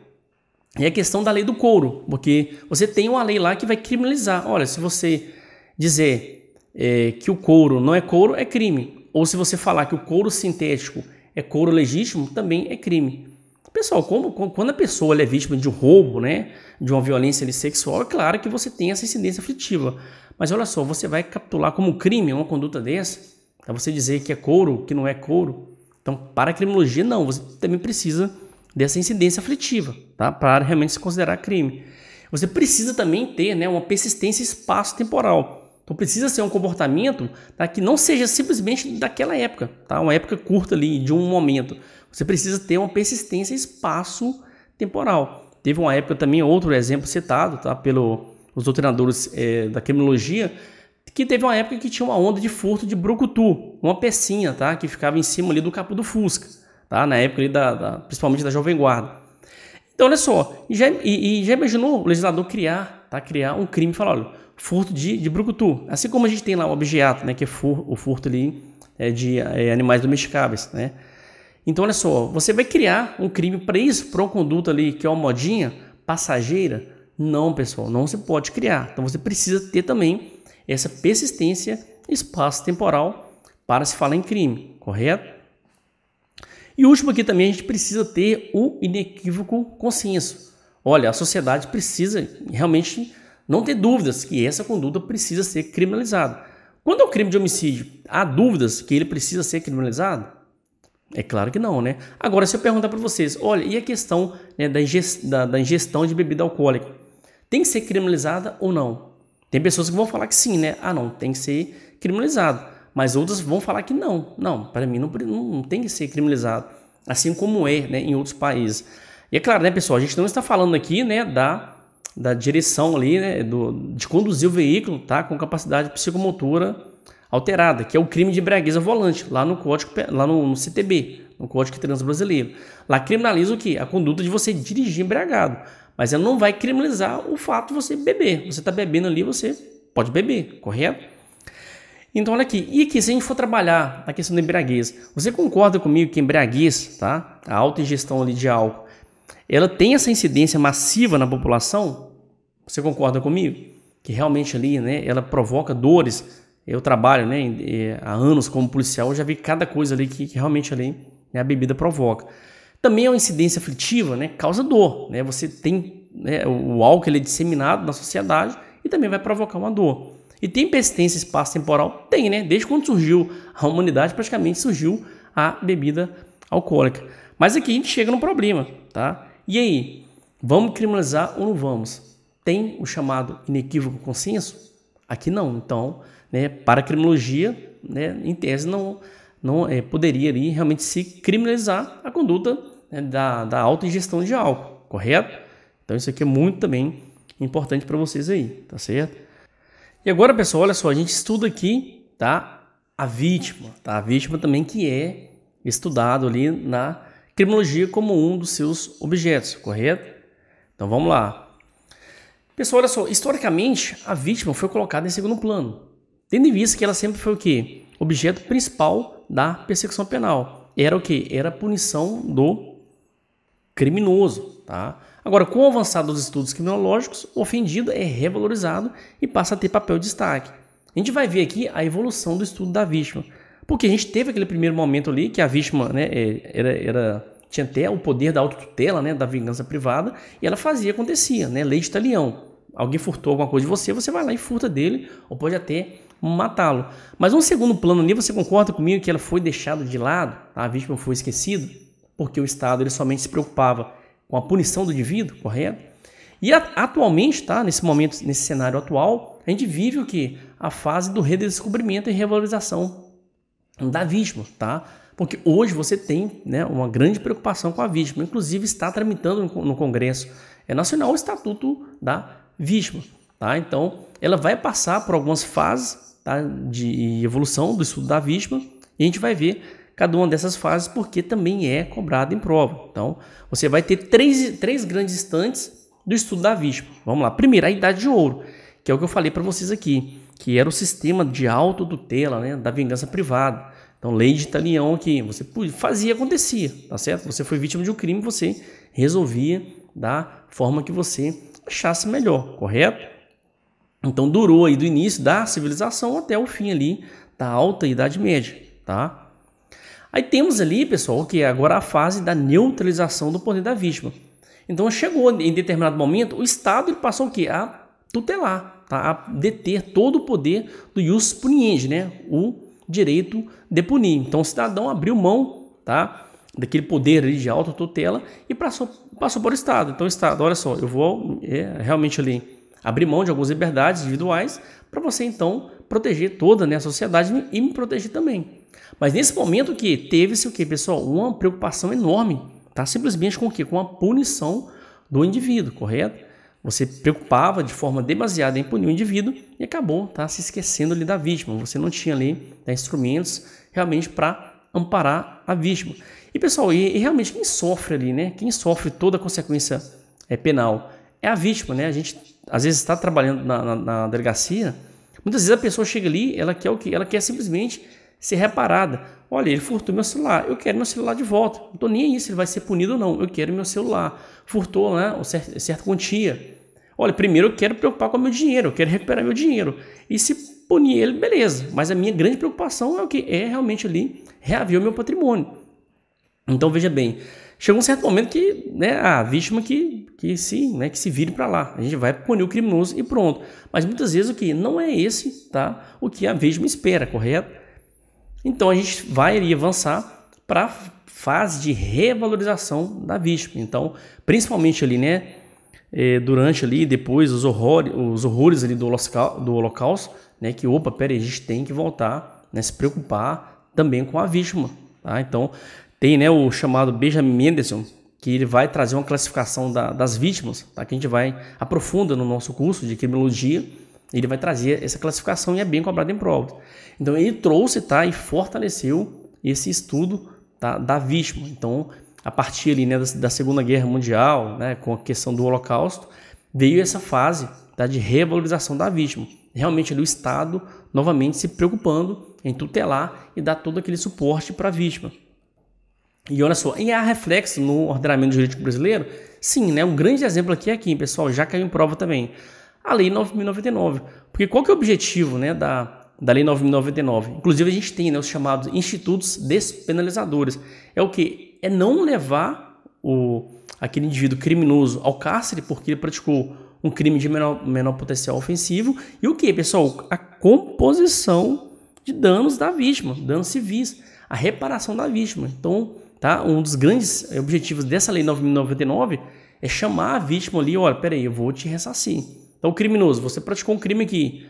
é a questão da lei do couro, porque você tem uma lei lá que vai criminalizar. Olha, se você dizer é, que o couro não é couro, é crime. Ou se você falar que o couro sintético é couro legítimo, também é crime. Pessoal, como, quando a pessoa é vítima de um roubo, né, de uma violência sexual, é claro que você tem essa incidência aflitiva. Mas olha só, você vai capitular como crime uma conduta dessa? Para você dizer que é couro, que não é couro? Então, para a criminologia, não. Você também precisa dessa incidência aflitiva, tá? para realmente se considerar crime. Você precisa também ter né, uma persistência espaço-temporal. Então precisa ser um comportamento tá, que não seja simplesmente daquela época, tá? uma época curta ali, de um momento. Você precisa ter uma persistência espaço-temporal. Teve uma época também, outro exemplo citado tá, pelos doutrinadores é, da criminologia, que teve uma época que tinha uma onda de furto de brucutu, uma pecinha tá, que ficava em cima ali do capô do Fusca tá? na época ali da, da, principalmente da Jovem Guarda. Então, olha só, e já, e, e já imaginou o legislador criar, tá? criar um crime e falar, olha, furto de, de brucutu. Assim como a gente tem lá o objeto, né, que é fur, o furto ali é, de é, animais domesticáveis, né? Então, olha só, você vai criar um crime para isso, para uma conduta ali que é uma modinha passageira? Não, pessoal, não se pode criar. Então, você precisa ter também essa persistência, espaço temporal para se falar em crime, correto? E último aqui também, a gente precisa ter o inequívoco consenso. Olha, a sociedade precisa realmente não ter dúvidas que essa conduta precisa ser criminalizada. Quando é o crime de homicídio, há dúvidas que ele precisa ser criminalizado? É claro que não, né? Agora, se eu perguntar para vocês, olha, e a questão né, da, ingestão, da, da, ingestão de bebida alcoólica? Tem que ser criminalizada ou não? Tem pessoas que vão falar que sim, né? Ah, não, tem que ser criminalizado mas outras vão falar que não. Não, para mim não, não tem que ser criminalizado, assim como é né, em outros países. E é claro, né, pessoal, a gente não está falando aqui né, da, da direção ali, né, do, de conduzir o veículo tá, com capacidade psicomotora alterada, que é o crime de embriaguez volante, lá no código, lá no, no CTB, no Código de Trânsito Brasileiro. Lá criminaliza o quê? A conduta de você dirigir embriagado. Mas ela não vai criminalizar o fato de você beber. Você está bebendo ali, você pode beber, correto? Então, olha aqui. E aqui, se a gente for trabalhar na questão da embriaguez, você concorda comigo que a embriaguez, tá? A alta ingestão ali de álcool, ela tem essa incidência massiva na população? Você concorda comigo? Que realmente ali, né, ela provoca dores. Eu trabalho, né, eh, há anos como policial, eu já vi cada coisa ali que, que realmente ali né, a bebida provoca. Também é uma incidência aflitiva, né, causa dor, né? Você tem né, o álcool ele é disseminado na sociedade e também vai provocar uma dor. E tem persistência espaço-temporal? Tem, né? Desde quando surgiu a humanidade, praticamente surgiu a bebida alcoólica. Mas aqui a gente chega no problema, tá? E aí, vamos criminalizar ou não vamos? Tem o chamado inequívoco consenso? Aqui não. Então, né, para a criminologia, né, em tese, não, não é, poderia ali, realmente se criminalizar a conduta né, da, da autoingestão de álcool, correto? Então, isso aqui é muito também importante para vocês aí, tá certo? E agora, pessoal, olha só, a gente estuda aqui, tá? A vítima, tá? A vítima também que é estudado ali na criminologia como um dos seus objetos, correto? Então vamos lá. Pessoal, olha só, historicamente a vítima foi colocada em segundo plano, tendo em vista que ela sempre foi o quê? Objeto principal da perseguição penal. Era o quê? Era a punição do criminoso, tá? Agora, com o avançado dos estudos criminológicos, o ofendido é revalorizado e passa a ter papel de destaque. A gente vai ver aqui a evolução do estudo da vítima. Porque a gente teve aquele primeiro momento ali que a vítima né, é, era, era, tinha até o poder da autotutela, né, da vingança privada, e ela fazia, acontecia, né, lei de talião. Alguém furtou alguma coisa de você, você vai lá e furta dele, ou pode até matá-lo. Mas um segundo plano ali, você concorda comigo que ela foi deixada de lado, a vítima foi esquecida, porque o Estado ele somente se preocupava com a punição do indivíduo, correto? E atualmente, tá? Nesse momento, nesse cenário atual, a gente vive o que? A fase do redescobrimento e revalorização da vítima, tá? Porque hoje você tem né, uma grande preocupação com a vítima. Inclusive, está tramitando no Congresso é, Nacional o Estatuto da Vítima. Tá? Então, ela vai passar por algumas fases tá, de evolução do estudo da vítima e a gente vai ver cada uma dessas fases, porque também é cobrado em prova. Então, você vai ter três, três grandes instantes do estudo da vítima. Vamos lá. Primeiro, a Idade de Ouro, que é o que eu falei para vocês aqui, que era o sistema de autotutela, né, da vingança privada. Então, lei de Italião aqui, você fazia, acontecia, tá certo? Você foi vítima de um crime, você resolvia da forma que você achasse melhor, correto? Então durou aí do início da civilização até o fim ali da alta idade média, tá? Aí temos ali, pessoal, que okay, é agora a fase da neutralização do poder da vítima. Então chegou em determinado momento, o Estado ele passou o quê? A tutelar, tá? a deter todo o poder do ius puniendi, né? o direito de punir. Então o cidadão abriu mão tá? daquele poder ali de autotutela e passou, passou para o Estado. Então o Estado, olha só, eu vou é, realmente ali abrir mão de algumas liberdades individuais para você então proteger toda né, a sociedade e me proteger também. Mas nesse momento que teve-se o que, pessoal? Uma preocupação enorme, tá? Simplesmente com o quê? Com a punição do indivíduo, correto? Você preocupava de forma demasiada em punir o indivíduo e acabou tá, se esquecendo ali da vítima. Você não tinha ali né, instrumentos realmente para amparar a vítima. E pessoal, e, e, realmente quem sofre ali, né? Quem sofre toda a consequência é, penal é a vítima, né? A gente às vezes está trabalhando na, na, na, delegacia, muitas vezes a pessoa chega ali, ela quer o que? Ela quer simplesmente ser reparada. Olha, ele furtou meu celular, eu quero meu celular de volta. Não estou nem aí se ele vai ser punido ou não, eu quero meu celular. Furtou, né? O certa, certa quantia. Olha, primeiro eu quero preocupar com o meu dinheiro, eu quero recuperar meu dinheiro. E se punir ele, beleza. Mas a minha grande preocupação é o que? É realmente ali reaver o meu patrimônio. Então veja bem, Chega um certo momento que né, a vítima que, que, se, né, que se vire para lá. A gente vai punir o criminoso e pronto. Mas muitas vezes o que não é esse tá, o que a vítima espera, correto? Então a gente vai avançar para a fase de revalorização da vítima. Então, principalmente ali, né? É, durante ali, depois, os horrores, os horrores ali do holocausto, do holocausto, né? Que, opa, peraí, a gente tem que voltar, né? Se preocupar também com a vítima, tá? Então, tem né, o chamado Benjamin Mendelssohn, que ele vai trazer uma classificação da, das vítimas, tá? que a gente vai aprofunda no nosso curso de criminologia, ele vai trazer essa classificação e é bem cobrado em prova. Então ele trouxe tá? e fortaleceu esse estudo tá? da vítima. Então, a partir ali, né, da, da, Segunda Guerra Mundial, né, com a questão do Holocausto, veio essa fase tá? de revalorização da vítima. Realmente ali, o Estado novamente se preocupando em tutelar e dar todo aquele suporte para a vítima. E olha só, e há reflexo no ordenamento jurídico brasileiro? Sim, né? Um grande exemplo aqui é aqui, pessoal, já caiu em prova também. A Lei 9.099. Porque qual que é o objetivo né, da, da Lei 9.099? Inclusive a gente tem né, os chamados institutos despenalizadores. É o que? É não levar o, aquele indivíduo criminoso ao cárcere porque ele praticou um crime de menor, menor potencial ofensivo. E o que, pessoal? A composição de danos da vítima, danos civis, a reparação da vítima. Então Tá? Um dos grandes objetivos dessa lei 9.099 é chamar a vítima ali, olha, peraí, eu vou te ressarcir. Então, criminoso, você praticou um crime aqui,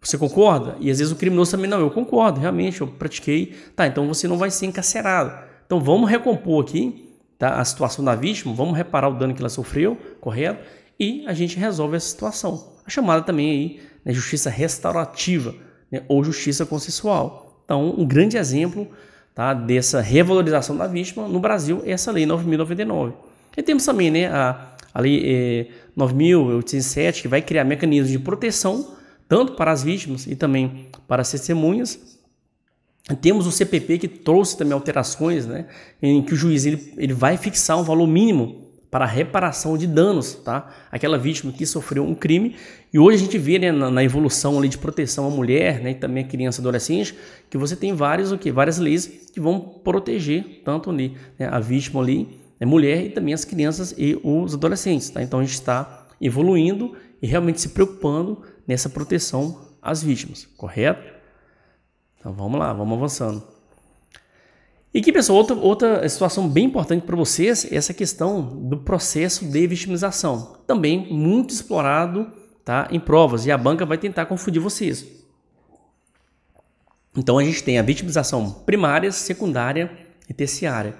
você concorda? E às vezes o criminoso também, não, eu concordo, realmente, eu pratiquei. Tá, então você não vai ser encarcerado. Então vamos recompor aqui tá, a situação da vítima, vamos reparar o dano que ela sofreu, correto? E a gente resolve essa situação. A chamada também aí, né, justiça restaurativa né, ou justiça consensual. Então, um grande exemplo tá, dessa revalorização da vítima no Brasil, essa lei 9.099. E temos também né, a, a lei é, eh, 9.807, que vai criar mecanismos de proteção, tanto para as vítimas e também para as testemunhas. Temos o CPP que trouxe também alterações, né, em que o juiz ele, ele vai fixar um valor mínimo para reparação de danos, tá? Aquela vítima que sofreu um crime. E hoje a gente vê né, na, na, evolução ali de proteção à mulher né, e também à criança e adolescente que você tem várias, o quê? várias leis que vão proteger tanto ali, né, a vítima ali, a né, mulher e também as crianças e os adolescentes. Tá? Então a gente está evoluindo e realmente se preocupando nessa proteção às vítimas, correto? Então vamos lá, vamos avançando. E que pessoal, outra, outra situação bem importante para vocês é essa questão do processo de vitimização, também muito explorado tá, em provas e a banca vai tentar confundir vocês. Então a gente tem a vitimização primária, secundária e terciária.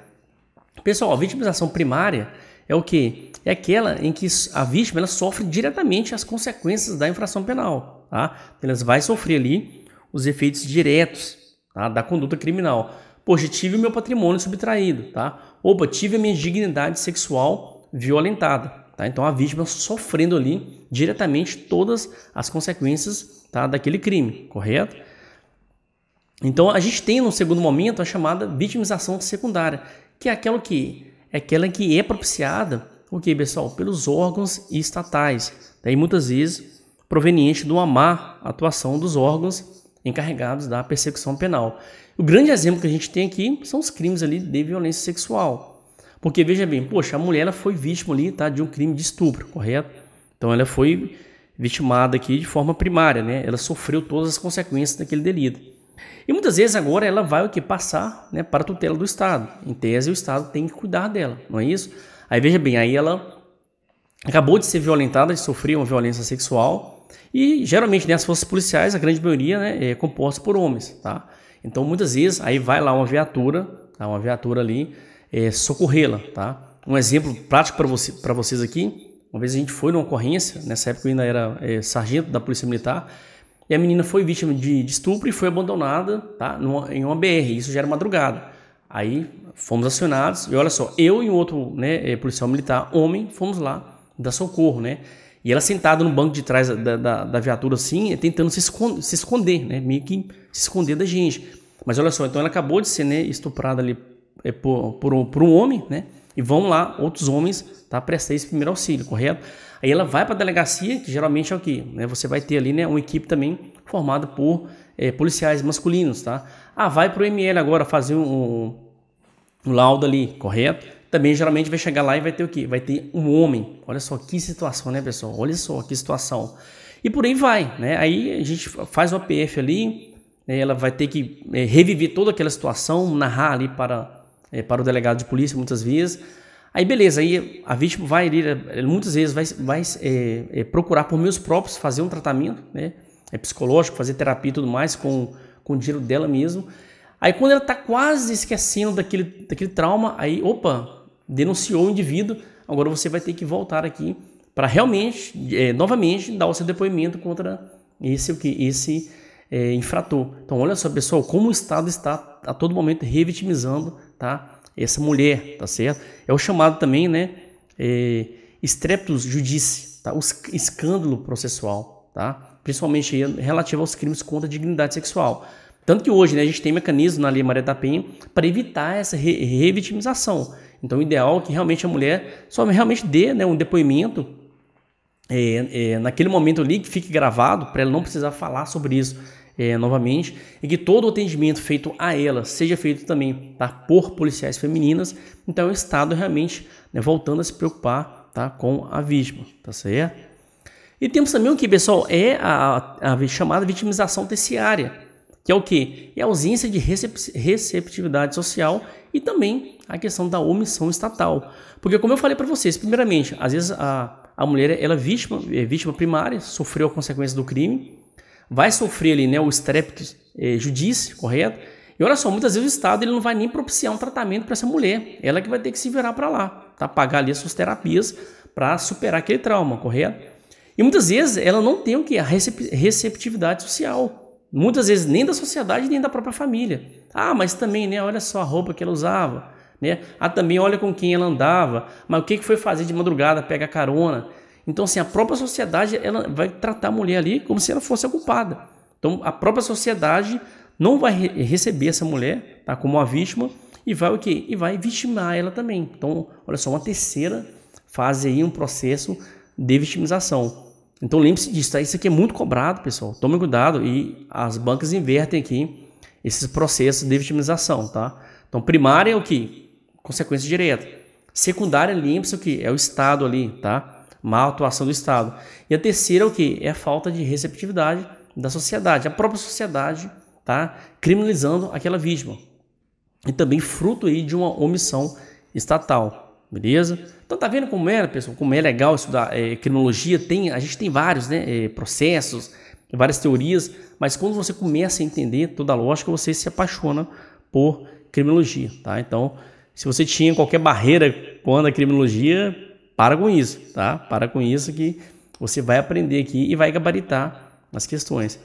Pessoal, a vitimização primária é o que? É aquela em que a vítima ela sofre diretamente as consequências da infração penal. Tá? ela vai sofrer ali os efeitos diretos tá? da conduta criminal. Poxa, tive o meu patrimônio subtraído, tá? Opa, tive a minha dignidade sexual violentada, tá? Então a vítima sofrendo ali diretamente todas as consequências tá, daquele crime, correto? Então a gente tem no segundo momento a chamada vitimização secundária, que é aquela que é aquela que é propiciada, o que pessoal, pelos órgãos estatais, tá? e muitas vezes proveniente de uma má atuação dos órgãos encarregados da persecução penal. O grande exemplo que a gente tem aqui são os crimes ali de violência sexual. Porque veja bem, poxa, a mulher ela foi vítima ali, tá, de um crime de estupro, correto? Então ela foi vitimada aqui de forma primária, né? Ela sofreu todas as consequências daquele delito. E muitas vezes agora ela vai o que passar, né, para a tutela do Estado. Em tese o Estado tem que cuidar dela, não é isso? Aí veja bem, aí ela acabou de ser violentada, de sofrer uma violência sexual, e geralmente né, as forças policiais, a grande maioria, né, é composta por homens, tá? Então, muitas vezes, aí vai lá uma viatura, tá? uma viatura ali, é, socorrê-la, tá? Um exemplo prático para você, para vocês aqui, uma vez a gente foi numa ocorrência, nessa época eu ainda era é, sargento da Polícia Militar, e a menina foi vítima de, de estupro e foi abandonada tá? Numa, em uma BR, isso já era madrugada. Aí fomos acionados, e olha só, eu e um outro né, é, policial militar, homem, fomos lá dar socorro, né? E ela sentada no banco de trás da, da, da viatura, assim, tentando se, esconder, se esconder, né? Meio que se esconder da gente. Mas olha só, então ela acabou de ser né, estuprada ali é, por, por, um, por um homem, né? E vão lá outros homens tá, prestar esse primeiro auxílio, correto? Aí ela vai para a delegacia, que geralmente é o quê? Né? Você vai ter ali né, uma equipe também formada por é, policiais masculinos, tá? Ah, vai para o ML agora fazer um, um laudo ali, correto? também geralmente vai chegar lá e vai ter o quê? Vai ter um homem. Olha só que situação, né, pessoal? Olha só que situação. E por aí vai, né? Aí a gente faz o APF ali, né? ela vai ter que é, reviver toda aquela situação, narrar ali para, é, para o delegado de polícia muitas vezes. Aí beleza, aí a vítima vai ir, eh, muitas vezes vai, vai é, procurar por meus próprios fazer um tratamento, né? É psicológico, fazer terapia e tudo mais com, com o dinheiro dela mesmo. Aí quando ela está quase esquecendo daquele, daquele trauma, aí opa, denunciou o indivíduo, agora você vai ter que voltar aqui para realmente, é, novamente, dar o seu depoimento contra esse, o que, esse é, infrator. Então, olha só, pessoal, como o Estado está a todo momento revitimizando tá, essa mulher, tá certo? É o chamado também, né, é, streptus judice, tá? o escândalo processual, tá? principalmente aí, relativo aos crimes contra a dignidade sexual. Tanto que hoje né, a gente tem mecanismo na Lei Maria da Penha para evitar essa re revitimização. Então, o ideal é que realmente a mulher só realmente dê né, um depoimento é, é, naquele momento ali que fique gravado para ela não precisar falar sobre isso é, novamente e que todo o atendimento feito a ela seja feito também tá, por policiais femininas. Então, o Estado realmente né, voltando a se preocupar tá, com a vítima, tá certo? E temos também o que, pessoal, é a, a chamada vitimização terciária que é o que? É a ausência de receptividade social e também a questão da omissão estatal. Porque como eu falei para vocês, primeiramente, às vezes a, a mulher ela é vítima, é vítima primária, sofreu a consequência do crime, vai sofrer ali né, o estrépito é, judice, correto? E olha só, muitas vezes o Estado ele não vai nem propiciar um tratamento para essa mulher. Ela que vai ter que se virar para lá, tá? pagar ali as suas terapias para superar aquele trauma, correto? E muitas vezes ela não tem o que? A receptividade social. Muitas vezes nem da sociedade, nem da própria família. Ah, mas também, né? Olha só a roupa que ela usava. Né? Ah, também olha com quem ela andava. Mas o que, que foi fazer de madrugada? Pega carona. Então, assim, a própria sociedade ela vai tratar a mulher ali como se ela fosse a culpada. Então, a própria sociedade não vai re receber essa mulher tá, como uma vítima e vai o quê? E vai vitimar ela também. Então, olha só, uma terceira fase aí, um processo de vitimização. Então lembre-se disso, tá? isso aqui é muito cobrado, pessoal. Tome cuidado e as bancas invertem aqui esses processos de vitimização, tá? Então primária é o que? Consequência direta. Secundária, lembre-se o que? É o Estado ali, tá? Má atuação do Estado. E a terceira é o que? É a falta de receptividade da sociedade, a própria sociedade, tá? Criminalizando aquela vítima. E também fruto aí de uma omissão estatal, beleza? Então tá vendo como é, pessoal, como é legal estudar é, criminologia, tem, a gente tem vários né, é, processos, várias teorias, mas quando você começa a entender toda a lógica, você se apaixona por criminologia, tá? Então, se você tinha qualquer barreira quando a criminologia, para com isso, tá? Para com isso que você vai aprender aqui e vai gabaritar as questões.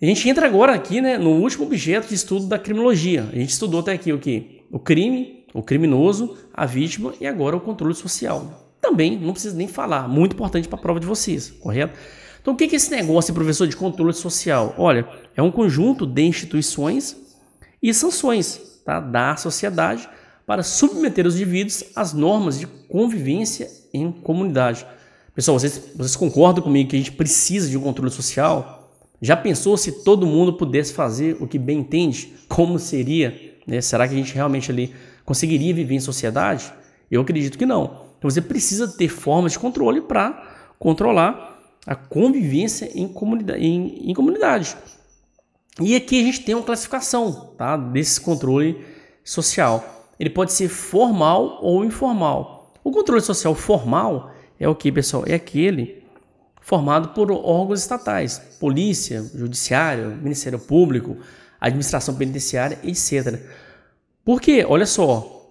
A gente entra agora aqui, né, no último objeto de estudo da criminologia. A gente estudou até aqui o que? O crime, o criminoso, a vítima e agora o controle social. Também não preciso nem falar, muito importante para a prova de vocês, correto? Então, o que é esse negócio, professor, de controle social? Olha, é um conjunto de instituições e sanções tá? da sociedade para submeter os indivíduos às normas de convivência em comunidade. Pessoal, vocês, vocês concordam comigo que a gente precisa de um controle social? Já pensou se todo mundo pudesse fazer o que bem entende? Como seria? Né? Será que a gente realmente ali conseguiria viver em sociedade? Eu acredito que não. Então você precisa ter formas de controle para controlar a convivência em comunidade, em, em comunidade. E aqui a gente tem uma classificação tá, desse controle social. Ele pode ser formal ou informal. O controle social formal é o que, pessoal? É aquele formado por órgãos estatais, polícia, judiciário, Ministério Público, administração penitenciária, etc. Porque, olha só,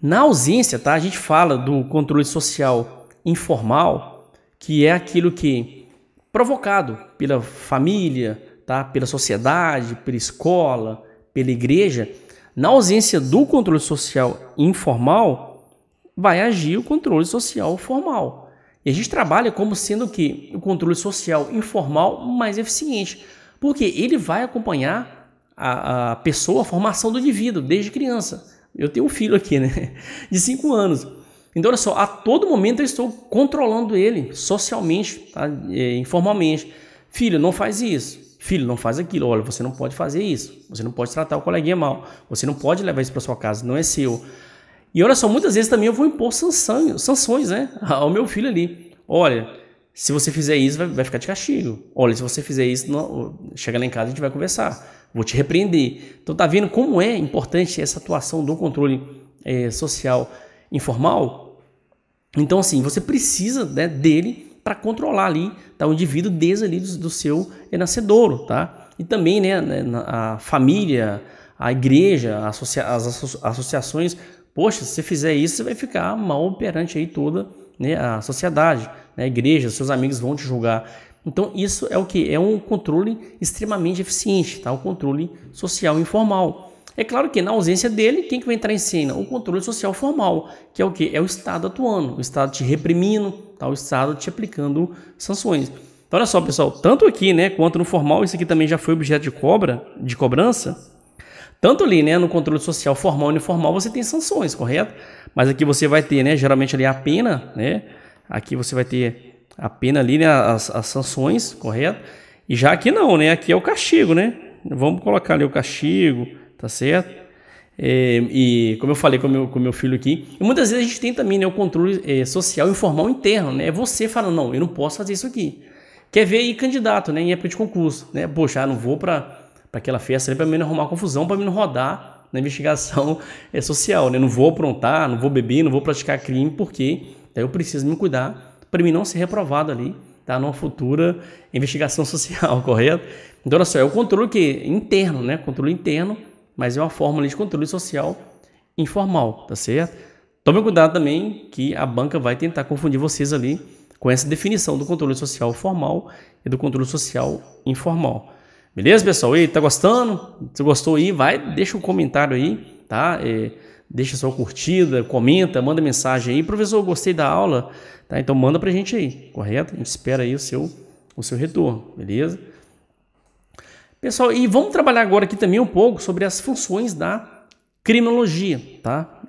na ausência, tá? A gente fala do controle social informal, que é aquilo que provocado pela família, tá? Pela sociedade, pela escola, pela igreja, na ausência do controle social informal, vai agir o controle social formal. E a gente trabalha como sendo que o controle social informal mais eficiente, porque ele vai acompanhar a, a pessoa, a formação do indivíduo desde criança. Eu tenho um filho aqui, né? De 5 anos. Então, olha só, a todo momento eu estou controlando ele socialmente, tá? é, informalmente. Filho, não faz isso. Filho, não faz aquilo. Olha, você não pode fazer isso. Você não pode tratar o coleguinha mal. Você não pode levar isso para sua casa. Não é seu. E olha só, muitas vezes também eu vou impor sanções, sanções né? Ao meu filho ali. Olha, se você fizer isso, vai, vai ficar de castigo. Olha, se você fizer isso, não, chega lá em casa a gente vai conversar vou te repreender. Então tá vendo como é importante essa atuação do controle é, social informal? Então assim, você precisa né, dele para controlar ali tá, o indivíduo desde ali do, do seu nascedouro, tá? E também né, né a família, a igreja, as associações. Poxa, se você fizer isso, você vai ficar mal operante aí toda né, a sociedade, né, a igreja, seus amigos vão te julgar. Então, isso é o que? É um controle extremamente eficiente, tá? O controle social informal. É claro que na ausência dele, quem que vai entrar em cena? O controle social formal, que é o que? É o Estado atuando, o Estado te reprimindo, tá? o Estado te aplicando sanções. Então, olha só, pessoal, tanto aqui né, quanto no formal, isso aqui também já foi objeto de cobra, de cobrança. Tanto ali, né, no controle social formal e informal, você tem sanções, correto? Mas aqui você vai ter, né, geralmente ali a pena, né? Aqui você vai ter a pena ali, né, as, as sanções, correto? E já aqui não, né? Aqui é o castigo, né? Vamos colocar ali o castigo, tá certo? É, e como eu falei com meu, o com meu filho aqui, muitas vezes a gente tem também né, o controle é, social informal interno, né? É você falando, não, eu não posso fazer isso aqui. Quer ver aí candidato, né? Em época de concurso, né? Poxa, não vou para aquela festa ali para mim não arrumar confusão, para mim não rodar na investigação é, social, né? Não vou aprontar, não vou beber, não vou praticar crime, porque daí eu preciso me cuidar para mim não ser reprovado ali, tá? Numa futura investigação social, correto? Então, olha só, é o controle que interno, né? Controle interno, mas é uma forma de controle social informal, tá certo? Tome cuidado também que a banca vai tentar confundir vocês ali com essa definição do controle social formal e do controle social informal. Beleza, pessoal? E aí, tá gostando? Se gostou aí, vai, deixa um comentário aí, tá? É, deixa sua curtida, comenta, manda mensagem aí. Professor, gostei da aula. Tá? Então manda pra gente aí, correto? A gente espera aí o seu, o seu retorno, beleza? Pessoal, e vamos trabalhar agora aqui também um pouco sobre as funções da criminologia, tá?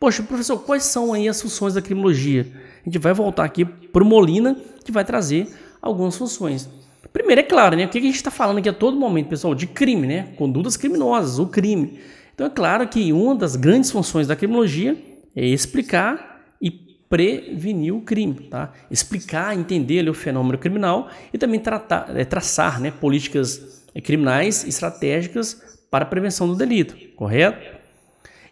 Poxa, professor, quais são aí as funções da criminologia? A gente vai voltar aqui para o Molina, que vai trazer algumas funções. Primeiro, é claro, né? O que a gente está falando aqui a todo momento, pessoal? De crime, né? Condutas criminosas, o crime. Então é claro que uma das grandes funções da criminologia é explicar e prevenir o crime, tá? Explicar, entender ali, o fenômeno criminal e também tratar, é, traçar né, políticas é, criminais estratégicas para a prevenção do delito, correto?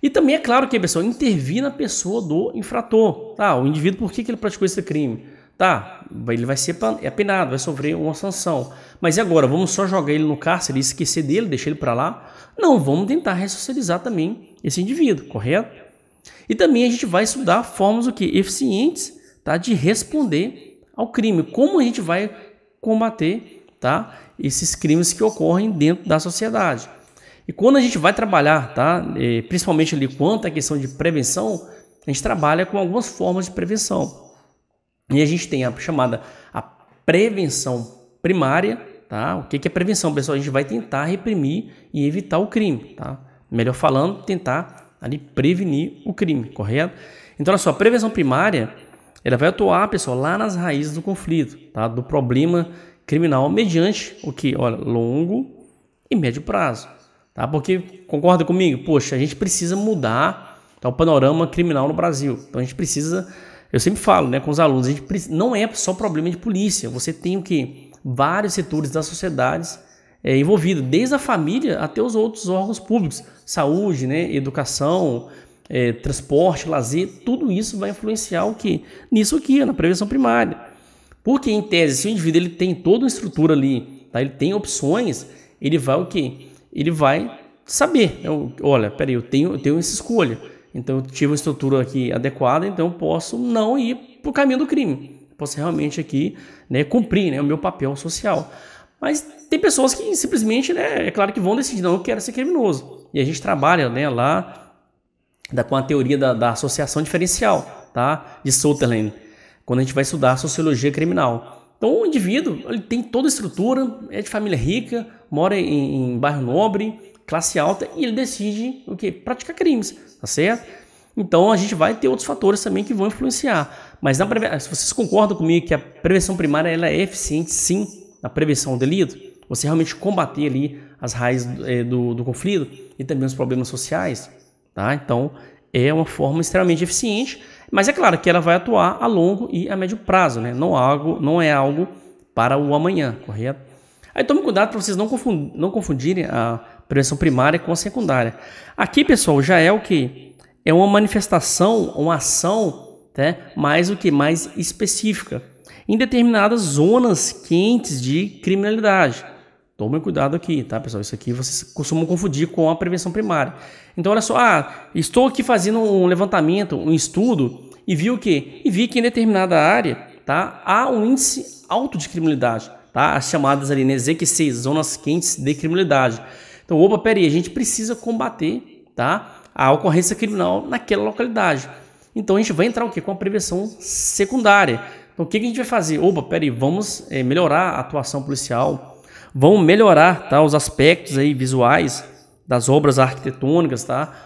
E também é claro que a pessoa intervir na pessoa do infrator, tá? O indivíduo por que, que ele praticou esse crime? Tá, ele vai ser apenado, é vai sofrer uma sanção. Mas e agora? Vamos só jogar ele no cárcere e esquecer dele, deixar ele para lá? Não, vamos tentar ressocializar também esse indivíduo, correto? E também a gente vai estudar formas o que? eficientes tá? de responder ao crime. Como a gente vai combater tá? esses crimes que ocorrem dentro da sociedade. E quando a gente vai trabalhar, tá? Eh, principalmente ali quanto à questão de prevenção, a gente trabalha com algumas formas de prevenção. E a gente tem a chamada a prevenção primária, tá? O que, é prevenção, pessoal? A gente vai tentar reprimir e evitar o crime, tá? Melhor falando, tentar ali prevenir o crime, correto? Então, a sua prevenção primária, ela vai atuar, pessoal, lá nas raízes do conflito, tá? Do problema criminal mediante o que, olha, longo e médio prazo, tá? Porque concorda comigo? Poxa, a gente precisa mudar tá, o panorama criminal no Brasil. Então, a gente precisa eu sempre falo né, com os alunos, a gente não é só problema de polícia, você tem o que? Vários setores das sociedades é, envolvido, desde a família até os outros órgãos públicos, saúde, né, educação, é, transporte, lazer, tudo isso vai influenciar o que? Nisso aqui, na prevenção primária. Porque, em tese, se o indivíduo ele tem toda uma estrutura ali, tá? ele tem opções, ele vai o que? Ele vai saber. Eu, é olha, peraí, eu tenho, eu tenho essa escolha. Então eu tive uma estrutura aqui adequada, então eu posso não ir para o caminho do crime. posso realmente aqui né, cumprir né, o meu papel social. Mas tem pessoas que simplesmente, né, é claro que vão decidir, não, eu quero ser criminoso. E a gente trabalha né, lá da, com a teoria da, da associação diferencial tá, de Sutherland, quando a gente vai estudar sociologia criminal. Então o indivíduo ele tem toda a estrutura, é de família rica, mora em, em bairro nobre, classe alta, e ele decide o que? Praticar crimes, tá certo? Então a gente vai ter outros fatores também que vão influenciar. Mas na se vocês concordam comigo que a prevenção primária ela é eficiente sim na prevenção do delito? Você realmente combater ali as raízes do, é, do, do conflito e também os problemas sociais? Tá? Então é uma forma extremamente eficiente, mas é claro que ela vai atuar a longo e a médio prazo, né? não, algo, não é algo para o amanhã, correto? Aí tome cuidado para vocês não, confund... não confundirem a prevenção primária com a secundária. Aqui, pessoal, já é o que? É uma manifestação, uma ação, né? mais o que? Mais específica. Em determinadas zonas quentes de criminalidade. Tomem cuidado aqui, tá, pessoal? Isso aqui vocês costumam confundir com a prevenção primária. Então, olha só, ah, estou aqui fazendo um levantamento, um estudo, e vi o quê? E vi que em determinada área, tá, há um índice alto de criminalidade, tá? As chamadas ali, né, ZQC, zonas quentes de criminalidade. Então, opa, peraí, a gente precisa combater tá, a ocorrência criminal naquela localidade. Então, a gente vai entrar o quê? Com a prevenção secundária. Então, o que, a gente vai fazer? Opa, peraí, vamos é, melhorar a atuação policial, Vamos melhorar tá, os aspectos aí visuais das obras arquitetônicas, tá?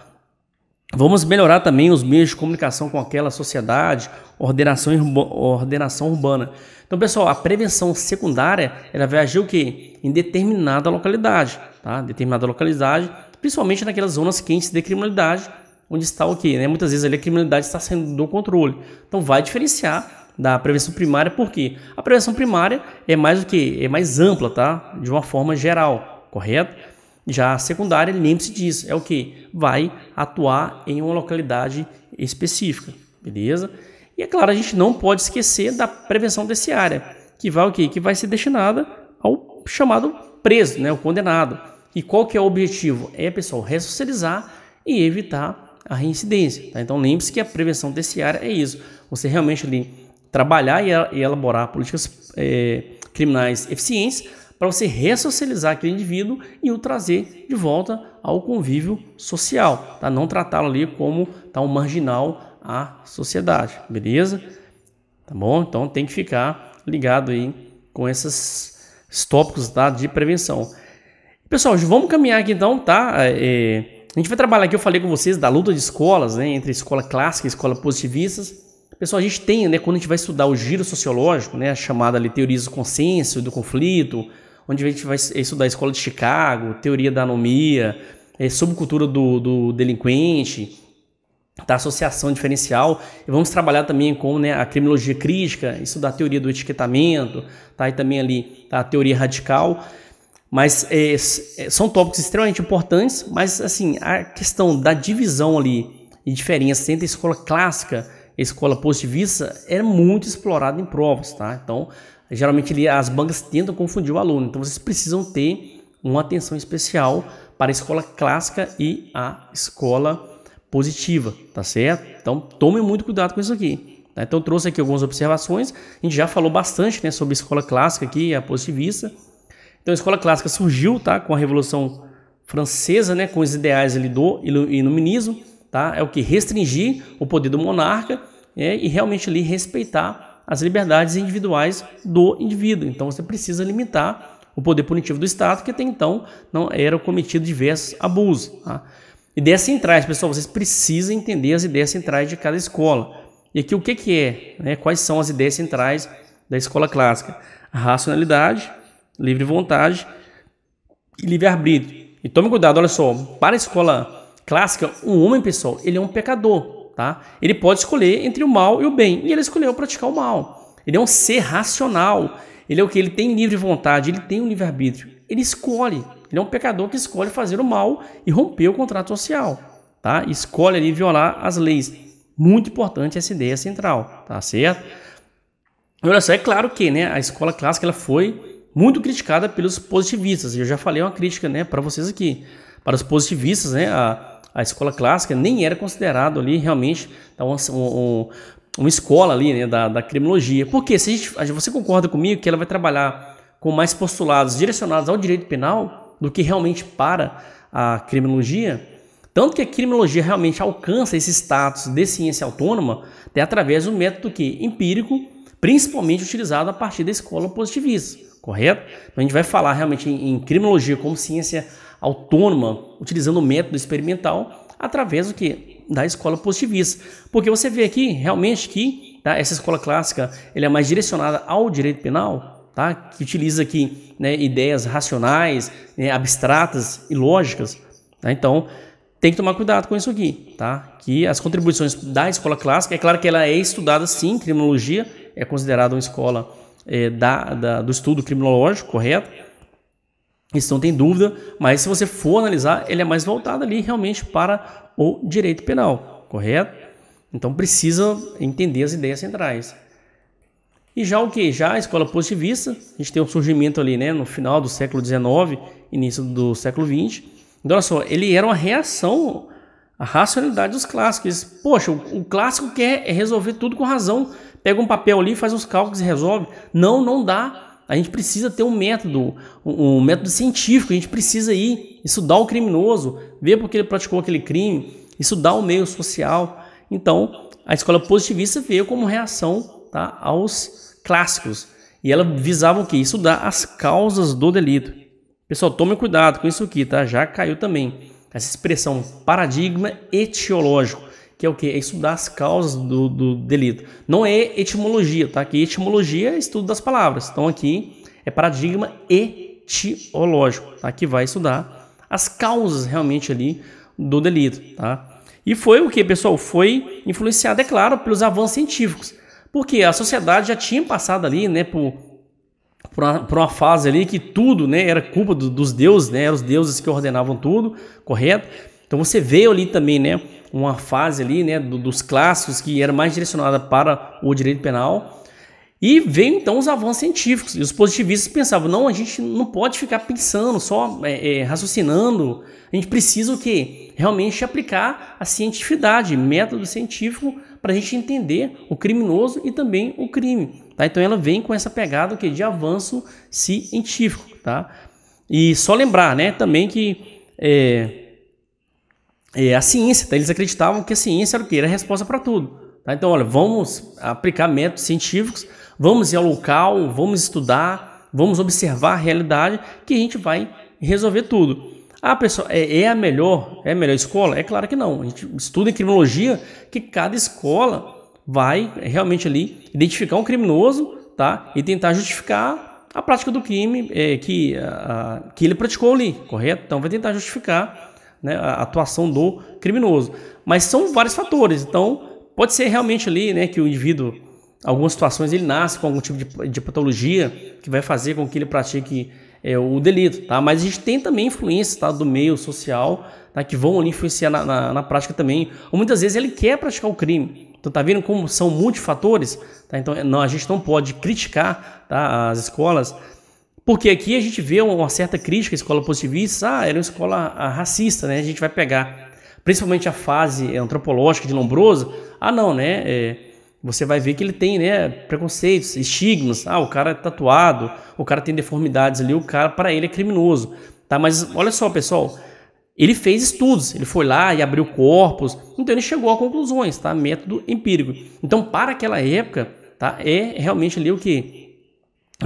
Vamos melhorar também os meios de comunicação com aquela sociedade, ordenação, urba, ordenação urbana. Então, pessoal, a prevenção secundária ela vai agir o quê? Em determinada localidade, tá? Determinada localidade, principalmente naquelas zonas quentes de criminalidade, onde está o quê? Né? Muitas vezes ali a criminalidade está sendo do controle. Então, vai diferenciar da prevenção primária, por quê? A prevenção primária é mais o quê? É mais ampla, tá? De uma forma geral, correto? Já a secundária, lembre-se disso, é o que? Vai atuar em uma localidade específica, beleza? E é claro, a gente não pode esquecer da prevenção terciária, que vai o quê? Que vai ser destinada ao chamado preso, né, o condenado. E qual que é o objetivo? É, pessoal, ressocializar e evitar a reincidência. Tá? Então lembre-se que a prevenção terciária é isso. Você realmente ali trabalhar e elaborar políticas é, criminais eficientes para você ressocializar aquele indivíduo e o trazer de volta ao convívio social, tá? Não tratá-lo ali como tá um marginal à sociedade, beleza? Tá bom? Então tem que ficar ligado aí com esses tópicos tá? de prevenção. Pessoal, vamos caminhar aqui então, tá? É, é, a gente vai trabalhar aqui, eu falei com vocês, da luta de escolas, né? Entre escola clássica e escola positivista. Pessoal, a gente tem, né, quando a gente vai estudar o giro sociológico, né, a chamada ali teoria do consenso, do conflito, onde a gente vai estudar a escola de Chicago, teoria da anomia, é, subcultura do, do delinquente, da associação diferencial. E vamos trabalhar também com né, a criminologia crítica, estudar a teoria do etiquetamento, tá? e também ali tá, a teoria radical. Mas é, é, são tópicos extremamente importantes, mas assim, a questão da divisão ali e diferença entre a escola clássica e a escola positivista é muito explorada em provas, tá? Então, geralmente ele, as bancas tentam confundir o aluno. Então vocês precisam ter uma atenção especial para a escola clássica e a escola positiva, tá certo? Então tome muito cuidado com isso aqui. Tá? Então trouxe aqui algumas observações. A gente já falou bastante né, sobre a escola clássica aqui, a positivista. Então a escola clássica surgiu tá, com a Revolução Francesa, né, com os ideais ali do iluminismo. Tá? É o que? Restringir o poder do monarca né, e realmente ali respeitar as liberdades individuais do indivíduo. Então você precisa limitar o poder punitivo do Estado, que até então não era cometido diversos abusos. Tá? Ideias centrais, pessoal, vocês precisam entender as ideias centrais de cada escola. E aqui o que, que é? Né? Quais são as ideias centrais da escola clássica? racionalidade, livre vontade e livre-arbítrio. E tome cuidado, olha só, para a escola clássica, o um homem, pessoal, ele é um pecador tá? Ele pode escolher entre o mal e o bem, e ele escolheu praticar o mal. Ele é um ser racional. Ele é o que ele tem livre vontade, ele tem um livre arbítrio. Ele escolhe. Ele é um pecador que escolhe fazer o mal e romper o contrato social, tá? Escolhe ali violar as leis. Muito importante essa ideia central, tá certo? Olha só, é claro que, né, a escola clássica ela foi muito criticada pelos positivistas. Eu já falei uma crítica, né, para vocês aqui. Para os positivistas, né, a, a escola clássica nem era considerado ali realmente tá, uma, um, uma escola ali né, da, da criminologia. Porque se gente, você concorda comigo que ela vai trabalhar com mais postulados direcionados ao direito penal do que realmente para a criminologia, tanto que a criminologia realmente alcança esse status de ciência autônoma até através do método que empírico, principalmente utilizado a partir da escola positivista, correto? Então a gente vai falar realmente em, em criminologia como ciência autônoma autônoma, utilizando o método experimental, através do que? Da escola positivista. Porque você vê aqui realmente que tá, essa escola clássica ela é mais direcionada ao direito penal, tá, que utiliza aqui né, ideias racionais, né, abstratas e lógicas. Tá? Então, tem que tomar cuidado com isso aqui, tá? Que as contribuições da escola clássica, é claro que ela é estudada sim, criminologia é considerada uma escola é, da, da, do estudo criminológico, correto? Isso não tem dúvida, mas se você for analisar, ele é mais voltado ali realmente para o direito penal, correto? Então precisa entender as ideias centrais. E já o que? Já a escola positivista, a gente tem um surgimento ali né, no final do século XIX, início do século XX. Então, olha só, ele era uma reação à racionalidade dos clássicos. Poxa, o, clássico quer é resolver tudo com razão. Pega um papel ali, faz uns cálculos e resolve. Não, não dá. A gente precisa ter um método, um, método científico, a gente precisa ir estudar o criminoso, ver por que ele praticou aquele crime, estudar o meio social. Então, a escola positivista veio como reação tá, aos clássicos. E ela visava o quê? Estudar as causas do delito. Pessoal, tome cuidado com isso aqui, tá? Já caiu também. Essa expressão paradigma etiológico que é o que? É estudar as causas do, do delito. Não é etimologia, tá? Que etimologia é estudo das palavras. Então aqui é paradigma etiológico, tá? Que vai estudar as causas realmente ali do delito, tá? E foi o que, pessoal? Foi influenciado, é claro, pelos avanços científicos. Porque a sociedade já tinha passado ali, né, por, por, uma, por uma fase ali que tudo, né, era culpa do, dos deuses, né, eram os deuses que ordenavam tudo, correto? Então você veio ali também, né, uma fase ali, né, do, dos clássicos que era mais direcionada para o direito penal. E veio então os avanços científicos. E os positivistas pensavam: não, a gente não pode ficar pensando, só é, é, raciocinando. A gente precisa o quê? Realmente aplicar a cientificidade, método científico, para a gente entender o criminoso e também o crime. Tá? Então ela vem com essa pegada que de avanço científico. Tá? E só lembrar né, também que. É, é, a ciência, tá? eles acreditavam que a ciência era o que? Era a resposta para tudo. Tá? Então, olha, vamos aplicar métodos científicos, vamos ir ao local, vamos estudar, vamos observar a realidade que a gente vai resolver tudo. Ah, pessoal, é, é a melhor, é a melhor escola? É claro que não. A gente estuda em criminologia que cada escola vai realmente ali identificar um criminoso, tá? E tentar justificar a prática do crime é, que, a, que ele praticou ali, correto? Então vai tentar justificar né, a atuação do criminoso. Mas são vários fatores, então pode ser realmente ali né, que o indivíduo, algumas situações, ele nasce com algum tipo de, de patologia que vai fazer com que ele pratique é, o delito, tá? Mas a gente tem também influência tá, do meio social, tá, que vão ali influenciar na, na, na, prática também. Ou muitas vezes ele quer praticar o crime. Então tá vendo como são multifatores? Tá? Então não, a gente não pode criticar tá, as escolas porque aqui a gente vê uma certa crítica à escola positivista, ah, era uma escola ah, racista, né? A gente vai pegar, principalmente a fase antropológica de Lombroso, ah, não, né? É, você vai ver que ele tem, né, preconceitos, estigmas, ah, o cara é tatuado, o cara tem deformidades ali, o cara, para ele, é criminoso, tá? Mas olha só, pessoal, ele fez estudos, ele foi lá e abriu corpos, então ele chegou a conclusões, tá? Método empírico. Então, para aquela época, tá? É realmente ali o que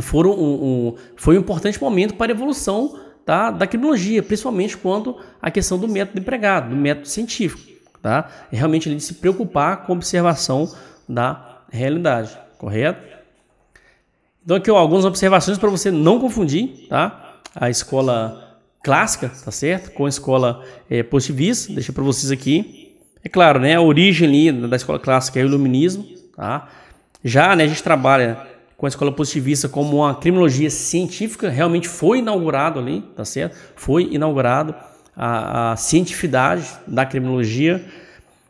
foram um, um, foi um importante momento para a evolução tá, da criminologia, principalmente quanto à questão do método empregado, do método científico. Tá? É realmente ele se preocupar com a observação da realidade, correto? Então aqui ó, algumas observações para você não confundir tá? a escola clássica, tá certo? Com a escola é, positivista, deixa para vocês aqui. É claro, né, a origem ali da escola clássica é o iluminismo, tá? Já, né, a gente trabalha com a escola positivista como uma criminologia científica, realmente foi inaugurado ali, tá certo? Foi inaugurado a, a cientificidade da criminologia.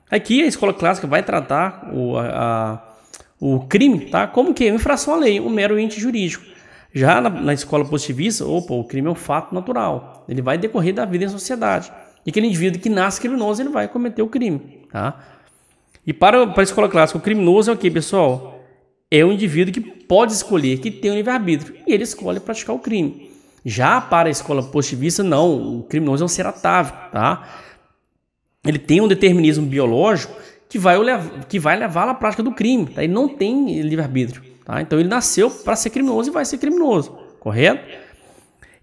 Aqui a escola clássica vai tratar o, a, o crime, tá? Como que? É? Infração à lei, um mero ente jurídico. Já na, na escola positivista, opa, o crime é um fato natural. Ele vai decorrer da vida em sociedade. E aquele indivíduo que nasce criminoso, ele vai cometer o crime, tá? E para, para a escola clássica, o criminoso é o que, pessoal? é um indivíduo que pode escolher, que tem o um livre-arbítrio, e ele escolhe praticar o crime. Já para a escola positivista, não, o criminoso é um ser atávico, tá? Ele tem um determinismo biológico que vai, que vai levá-lo à prática do crime, tá? Ele não tem livre-arbítrio, tá? Então ele nasceu para ser criminoso e vai ser criminoso, correto?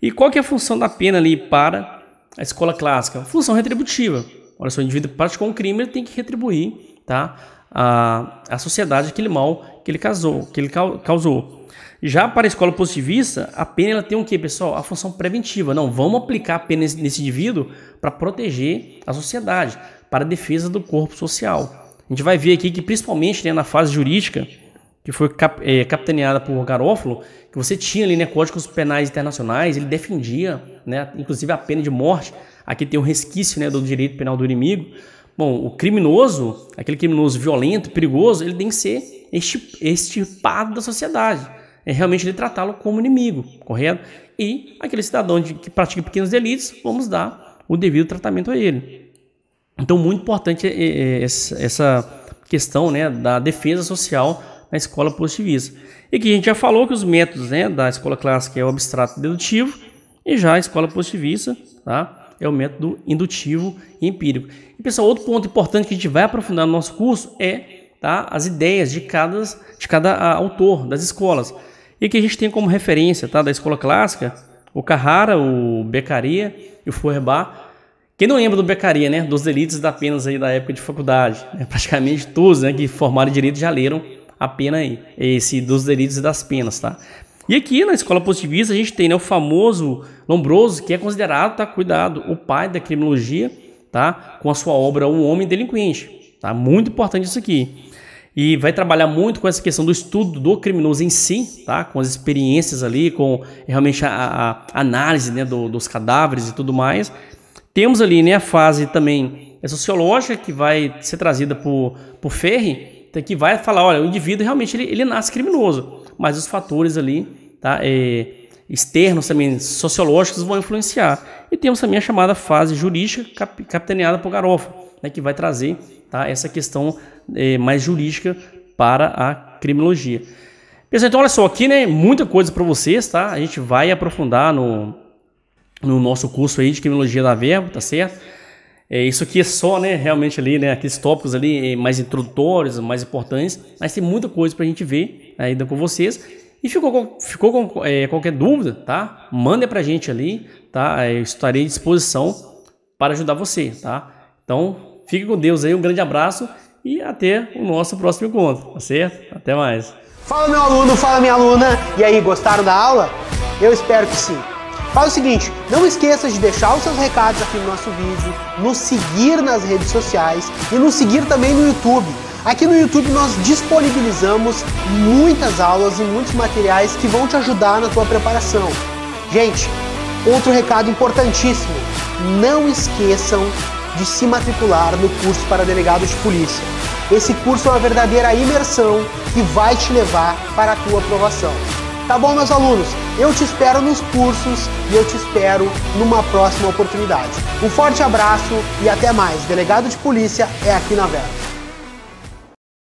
E qual que é a função da pena ali para a escola clássica? Função retributiva. Olha, se o indivíduo praticou um crime, ele tem que retribuir, tá? A, a sociedade aquele mal que ele casou, que ele causou. Já para a escola positivista, a pena ela tem o que, pessoal? A função preventiva. Não, vamos aplicar a pena nesse, indivíduo para proteger a sociedade, para a defesa do corpo social. A gente vai ver aqui que, principalmente né, na fase jurídica, que foi cap, é, capitaneada por Garófalo, que você tinha ali né, códigos penais internacionais, ele defendia, né, inclusive, a pena de morte. Aqui tem um resquício né, do direito penal do inimigo, Bom, o criminoso, aquele criminoso violento, perigoso, ele tem que ser extirpado da sociedade. É realmente ele tratá-lo como inimigo, correto? E aquele cidadão de, que pratica pequenos delitos, vamos dar o devido tratamento a ele. Então, muito importante é, é, é, essa questão né, da defesa social na escola positivista. E que a gente já falou que os métodos né, da escola clássica é o abstrato dedutivo e já a escola positivista, tá? é o método indutivo e empírico. E pessoal, outro ponto importante que a gente vai aprofundar no nosso curso é tá, as ideias de cada, de cada ah, autor das escolas. E aqui a gente tem como referência tá, da escola clássica o Carrara, o Beccaria e o Feuerbach. Quem não lembra do Beccaria, né? Dos delitos da penas aí da época de faculdade. Né? Praticamente todos né, que formaram direito já leram a pena aí. Esse dos delitos e das penas, tá? E aqui na escola positivista a gente tem né, o famoso Lombroso, que é considerado, tá, cuidado, o pai da criminologia, tá, com a sua obra Um Homem Delinquente. Tá? Muito importante isso aqui. E vai trabalhar muito com essa questão do estudo do criminoso em si, tá? com as experiências ali, com realmente a, a análise né, do, dos cadáveres e tudo mais. Temos ali né, a fase também é sociológica, que vai ser trazida por, por Ferri, tá, que vai falar, olha, o indivíduo realmente ele, ele nasce criminoso mas os fatores ali tá, é, externos também, sociológicos, vão influenciar. E temos também a chamada fase jurídica cap, capitaneada por Garofa, né, que vai trazer tá, essa questão é, mais jurídica para a criminologia. Pessoal, então olha só, aqui né, muita coisa para vocês, tá? A gente vai aprofundar no, no nosso curso aí de criminologia da verbo, tá certo? É, isso aqui é só, né, realmente ali, né, aqueles tópicos ali é, mais introdutórios, mais importantes, mas tem muita coisa para a gente ver ainda com vocês. E ficou com, ficou com é, qualquer dúvida, tá? Manda a gente ali, tá? É, eu estarei à disposição para ajudar você, tá? Então, fique com Deus aí, um grande abraço e até o nosso próximo encontro, tá certo? Até mais. Fala meu aluno, fala minha aluna. E aí, gostaram da aula? Eu espero que sim. Faz o seguinte, não esqueça de deixar os seus recados aqui no nosso vídeo, nos seguir nas redes sociais e nos seguir também no YouTube. Aqui no YouTube nós disponibilizamos muitas aulas e muitos materiais que vão te ajudar na tua preparação. Gente, outro recado importantíssimo, não esqueçam de se matricular no curso para delegados de polícia. Esse curso é uma verdadeira imersão que vai te levar para a tua aprovação. Tá bom, meus alunos? Eu te espero nos cursos e eu te espero numa próxima oportunidade. Um forte abraço e até mais. Delegado de Polícia é aqui na Vera.